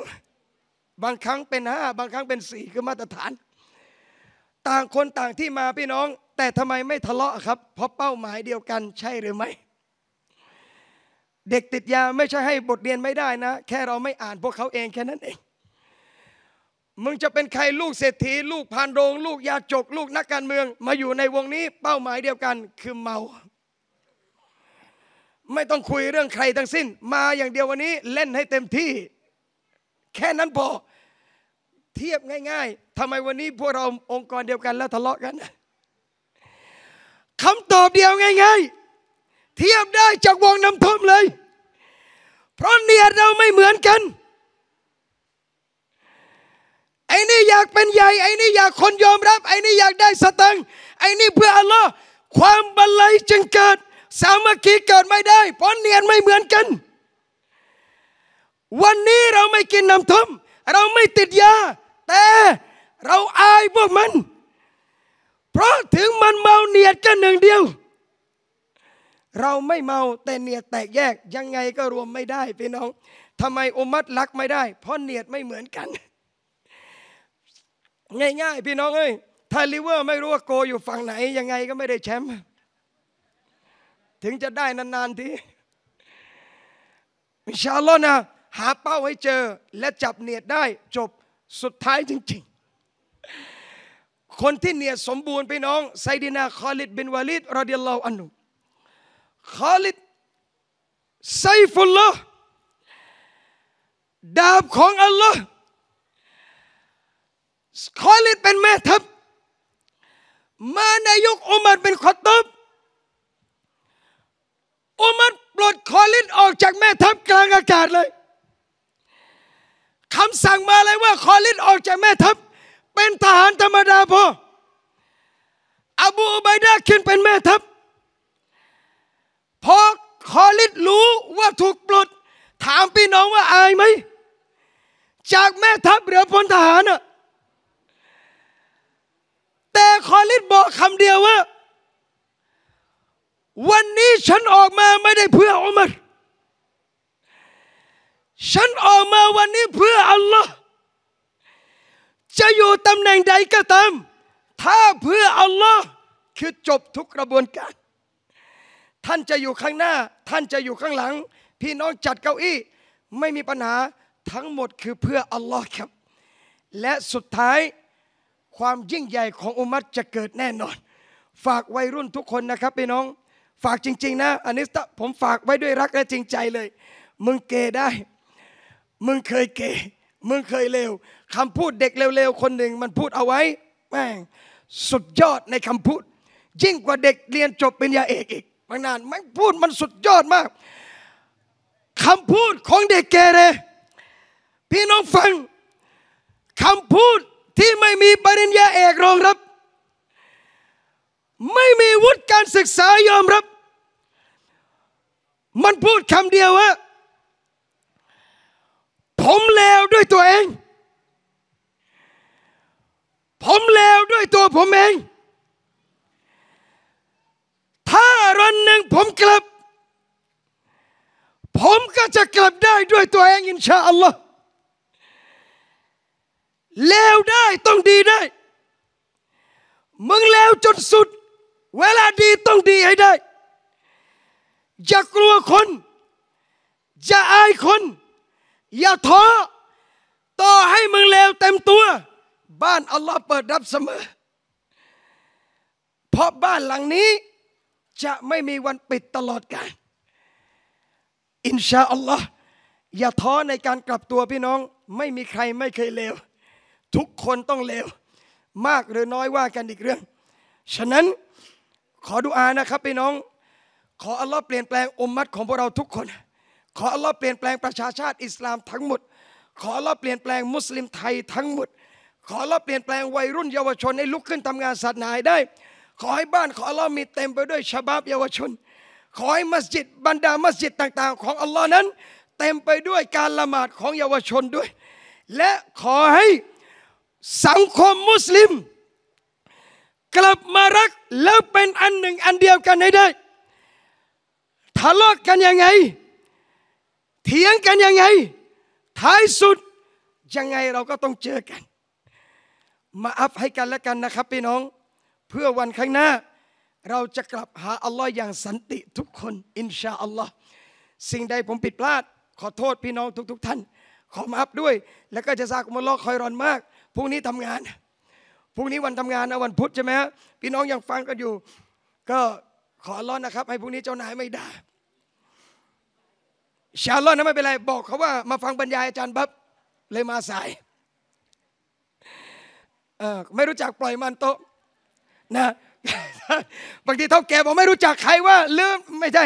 บางครั้งเป็นห้าบางครั้งเป็นสี่คือมาตรฐาน ต่างคนต่างที่มาพี่น้อง แต่ทำไมไม่ทะเลาะครับเพราะเป้าหมายเดียวกันใช่หรือไม่เด็กติดยาไม่ใช่ให้บทเรียนไม่ได้นะ แค่เราไม่อ่านพวกเขาเองแค่นั้นเองมึงจะเป็นใครลูกเศรษฐีลูกพานโรงลูกยาจก ลูกนักการเมือง มาอยู่ในวงนี้ เป้าหมายเดียวกันคือเมา ไม่ต้องคุยเรื่องใครทั้งสิ้น มาอย่างเดียววันนี้เล่นให้เต็มที่ แค่นั้นพอเทียบง่ายๆทำไมวันนี้พวกเราองค์กรเดียวกันแล้วทะเลาะกันคำตอบเดียวง่ายๆ เทียบได้จากวงน้ำท่วมเลย เพราะเนี่ยเราไม่เหมือนกันไอ้นี่อยากเป็นใหญ่ไอ้นี่อยากคนยอมรับ ไอ้นี่อยากได้สตังไอ้นี่เพื่ออัลลอฮ์ความบันเลยจึงเกิด สามัคคีเกิดไม่ได้ เพราะเนียนไม่เหมือนกัน วันนี้เราไม่กินน้ำท่มเราไม่ติดยา แต่ เราอายพวกมัน เพราะถึงมันเมาเนียดกันหนึ่งเดียว เราไม่เมาแต่เนียดแตกแยกยังไงก็รวมไม่ได้พี่น้องทำไมอุมัดรักไม่ได้ เพราะเนียดไม่เหมือนกันง่ายๆ พี่น้องเอ้ยทายลิเวอร์ไม่รู้ว่าโกอยู่ฝั่งไหน ยังไงก็ไม่ได้แชมป์ถึงจะได้นานๆทีอินชาลอนะ หาเป้าให้เจอ และจับเนียดได้จบสุดท้ายจริงๆ คนที่เนียดสมบูรณ์พี่น้องไซดินาคอลิดบินวาลิดรอดิยัลลอฮอันนุคอลิดไซฟุลลอดาบของอัลลอฮ์คอลิดเป็นแม่ทัพ มาในยุคอุมัรเป็นขอตบอุมัรปลดคอลิดออกจากแม่ทัพกลางอากาศเลยคำสั่งมาเลยว่า คอลิดออกจากแม่ทัพ เป็นทหารธรรมดาพออบูอุบัยดาขึ้นเป็นแม่ทัพพอคอลิดรู้ว่าถูกปลด ถามพี่น้องว่าอายไหมจากแม่ทัพเหลือพลทหารอะแต่คอลิดบอกคำเดียวว่า วันนี้ฉันออกมาไม่ได้เพื่ออุมัรฉันออกมาวันนี้เพื่ออัลลอฮ์จะอยู่ตำแหน่งใดก็ตามถ้าเพื่ออัลลอฮ์คือจบทุกกระบวนการท่านจะอยู่ข้างหน้า ท่านจะอยู่ข้างหลัง พี่น้องจัดเก้าอี้ ไม่มีปัญหาทั้งหมดคือเพื่ออัลลอฮ์ครับ และสุดท้ายความยิ่งใหญ่ของอุมัตจะเกิดแน่นอน ฝากวัยรุ่นทุกคนนะครับ พี่น้อง ฝากจริง ๆ นะอันนี้ผมฝากไว้ด้วยรักและจริงใจเลย มึงเกได้ มึงเคยเก มึงเคยเลวคำพูดเด็กเร็วๆคนหนึ่งมันพูดเอาไว้ แม่งสุดยอดในคำพูดยิ่งกว่าเด็กเรียนจบปริญญาเอกอีกบางนานมันพูดมันสุดยอดมากคำพูดของเด็กเกเรพี่น้องฟังคำพูดที่ไม่มีปริญญาเอกรองรับ ไม่มีวุฒิการศึกษายอมรับ มันพูดคำเดียวว่า ผมเลวด้วยตัวเอง ผมเลวด้วยตัวผมเอง ถ้าวันหนึ่งผมกลับ ผมก็จะกลับได้ด้วยตัวเอง อินชาอัลลอฮเลวได้ต้องดีได้ มึงเลวจนสุด เวลาดีต้องดีให้ได้ อย่ากลัวคน อย่าอายคน อย่าท้อ ต่อให้มึงเลวเต็มตัว บ้านอัลลอฮ์เปิดรับเสมอ เพราะบ้านหลังนี้ จะไม่มีวันปิดตลอดกาลอินชาอัลลอฮ์อย่าท้อในการกลับตัวพี่น้องไม่มีใครไม่เคยเลวทุกคนต้องเลว มากหรือน้อยว่ากันอีกเรื่อง ฉะนั้นขอดูอานะครับพี่น้อง ขออัลลอฮ์เปลี่ยนแปลงอมมัดของพวกเราทุกคน ขออัลลอฮ์เปลี่ยนแปลงประชาชาติอิสลามทั้งหมด ขออัลลอฮ์เปลี่ยนแปลงมุสลิมไทยทั้งหมด ขออัลลอฮ์เปลี่ยนแปลงวัยรุ่นเยาวชนให้ลุกขึ้นทำงานศาสนาได้ ขอให้บ้าน ขออัลลอฮ์มีเต็มไปด้วยชาบับเยาวชน ขอให้มัสยิดบรรดามัสยิดต่าง ๆ ของอัลลอฮ์นั้น เต็มไปด้วยการละหมาดของเยาวชนด้วย และขอให้สังคมมุสลิม กลับมารักแล้วเป็นอันหนึ่งอันเดียวกันให้ได้ทะเลาะกันยังไง เถียงกันยังไง ท้ายสุด ยังไงเราก็ต้องเจอกัน มาอัพให้กันและกันนะครับพี่น้อง เพื่อวันข้างหน้า เราจะกลับหาอัลลอฮ์อย่างสันติทุกคน อินชาอัลลอฮ์สิ่งใดผมผิดพลาด ขอโทษพี่น้องทุกๆ ท่าน ขอมาอัพด้วย แล้วก็จะซากุมลลอคอยรอนมากพรุ่งนี้ทำงานพรุ่งนี้วันทำงานนะวันพุธใช่ไหมพี่น้องยังฟังกันอยู่ ก็ขอร้อนนะครับ ให้พรุ่งนี้เจ้านายไม่ด่าชา้อนนะไม่เป็นไรบอก เขาว่ามาฟังบรรยายอาจารย์บับเลยมาสายเออไม่รู้จักปล่อยมันโตนะบางทีเท่าแกบอกไม่รู้จักใครว่าลืมไม่ใช่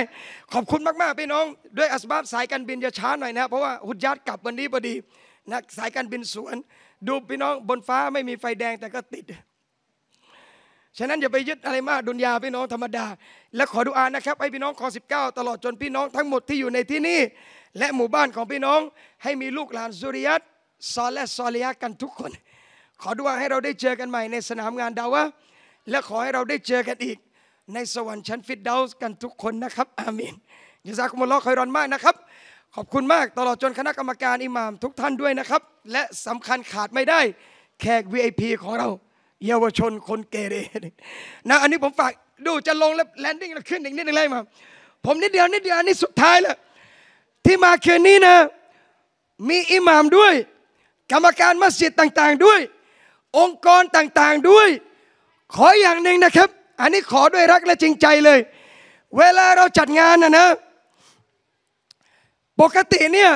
ขอบคุณมากๆพี่น้อง ด้วยอัสบับสายการบินจะช้าหน่อยนะเพราะว่าหุดยัดกลับวันนี้พอดีนะสายการบินสวนดูพี่น้องบนฟ้าไม่มีไฟแดงแต่ก็ติด ฉะนั้นอย่าไปยึดอะไรมากดุนยาพี่น้องธรรมดา และขอดุอานะครับให้พี่น้องขอ19ตลอดจนพี่น้องทั้งหมดที่อยู่ในที่นี่และหมู่บ้านของพี่น้อง ให้มีลูกหลานสุริยัตซอและซอลิยะกันทุกคน ขอดุอาให้เราได้เจอกันใหม่ในสนามงานดาวะและขอให้เราได้เจอกันอีก ในสวรรค์ชั้นฟิดเดลส์กันทุกคนนะครับ อาเมนยาซากุมุลลอคอยรอนมากนะครับขอบคุณมากตลอดจนคณะกรรมการอิหม่ามทุกท่านด้วยนะครับ และสำคัญขาดไม่ได้ แขก VIP ของเรา เยาวชนคนเกเรนะอันนี้ผมฝากดูจะลงแล้วแลนดิ้งแล้วขึ้นอีกนิดนึงเลยมาผมนิดเดียวนิดเดียวอันนี้สุดท้ายแล้ว ที่มาคืนนี้นะ มีอิหม่ามด้วย กรรมการมัสยิดต่าง ๆ ด้วย องค์กรต่างๆด้วย ขออย่างหนึ่งนะครับ อันนี้ขอด้วยรักและจริงใจเลย เวลาเราจัดงานนะนะปกติเนี่ย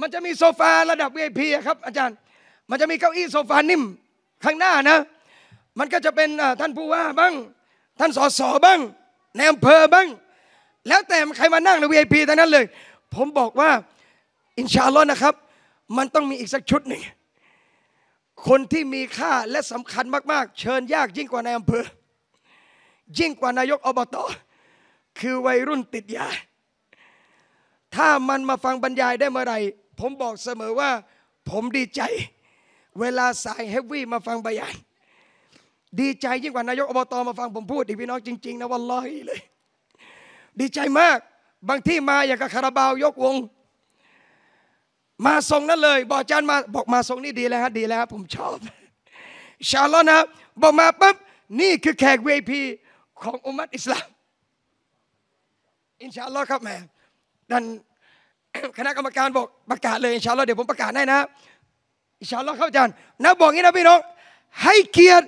มันจะมีโซฟาระดับ VIP ครับอาจารย์ มันจะมีเก้าอี้โซฟานิ่มข้างหน้านะมันก็จะเป็นท่านผู้ว่าบ้างท่านสสบ้างในอำเภอบ้าง แล้วแต่ใครมานั่งใน VIP ทั้งนั้นเลย ผมบอกว่าอินชาลอ้์นะครับ มันต้องมีอีกสักชุดหนึ่งคนที่มีค่าและสำคัญมากๆเชิญยากยิ่งกว่าในอำเภอยิ่งกว่านายกอบตคือวัยรุ่นติดยาถ้ามันมาฟังบรรยายได้เมื่อไหร่ ผมบอกเสมอว่า ผมดีใจ เวลาสายเฮฟวี่มาฟังบรรยาย ดีใจยิ่งกว่านายกอบต มาฟังผมพูดดิพี่น้องจริงๆนะวันลอยเลย ดีใจมากบางที่มาอย่างกับคาราบาวยกวงมาทรงนั้นเลย บอกอาจารย์มาบอกมาทรงนี่ดีแล้วฮะดีแล้วผมชอบชาลอนะบอกมาปุ๊บนี่คือแขกเวพีของอุมัตอิสลาม อินชาลอครับแม่ดันคณะกรรมการบอกประกาศเลยอินชาอัลล์เดี๋ยวผมประกาศให้นะอินชาอัลลอฮ์ครับอจานะบอกงี้นะพี่น้อง ให้เกียรติ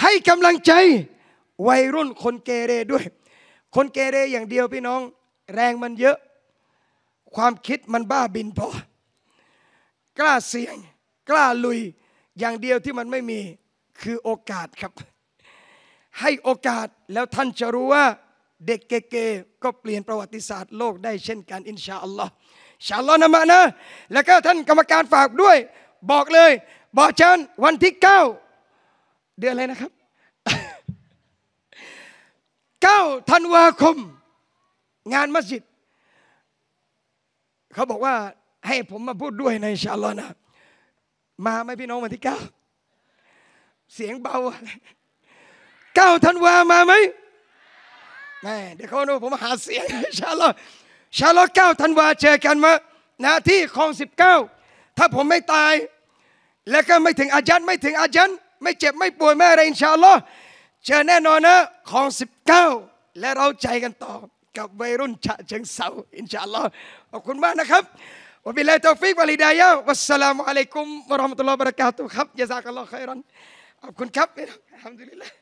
ให้กำลังใจวัยรุ่นคนเกเรด้วย คนเกเรอย่างเดียวพี่น้อง แรงมันเยอะ ความคิดมันบ้าบินพอกล้าเสี่ยงกล้าลุยอย่างเดียวที่มันไม่มีคือโอกาสครับ ให้โอกาสแล้วท่านจะรู้ว่าเด็กเก๋ๆก็เปลี่ยนประวัติศาสตร์โลกได้เช่นกัน อินชาอัลลอฮ์ชาลอนะมะนะ แล้วก็ท่านกรรมการฝากด้วย บอกเลย บอกฉันวันที่เก้าเดือนอะไรนะครับเก้าธันวาคม งานมัสยิดเขาบอกว่าให้ผมมาพูดด้วยในชาลอนะ มาไหมพี่น้องวันที่เก้าเสียงเบา เก้าธันวา มาไหมนม่เดี๋ยวเขาดูผมหาเสียงชาลอชาลอเก้าธันวาเจอกันมานะที่คลองสิบเก้าถ้าผมไม่ตาย แล้วก็ไม่ถึงอาจย์ไม่ถึงอาจย์ไม่เจ็บไม่ป่วยไม่อะไรอินชาลอเจอแน่นอนนะคลองสิบเก้าและเราใจกันต่อกับวัยรุ่นชะเชิงเซาอินชาลอตขอบคุณมากนะครับวบิลาตอฟิกวาลิดายาวัสสลามุอะลัยกุมวะราะห์มะตุลลอฮ์บะเราะกาตุครับยะซากัลลอฮ์อยรันขอบคุณครับอัลฮัมดุลิลลาห์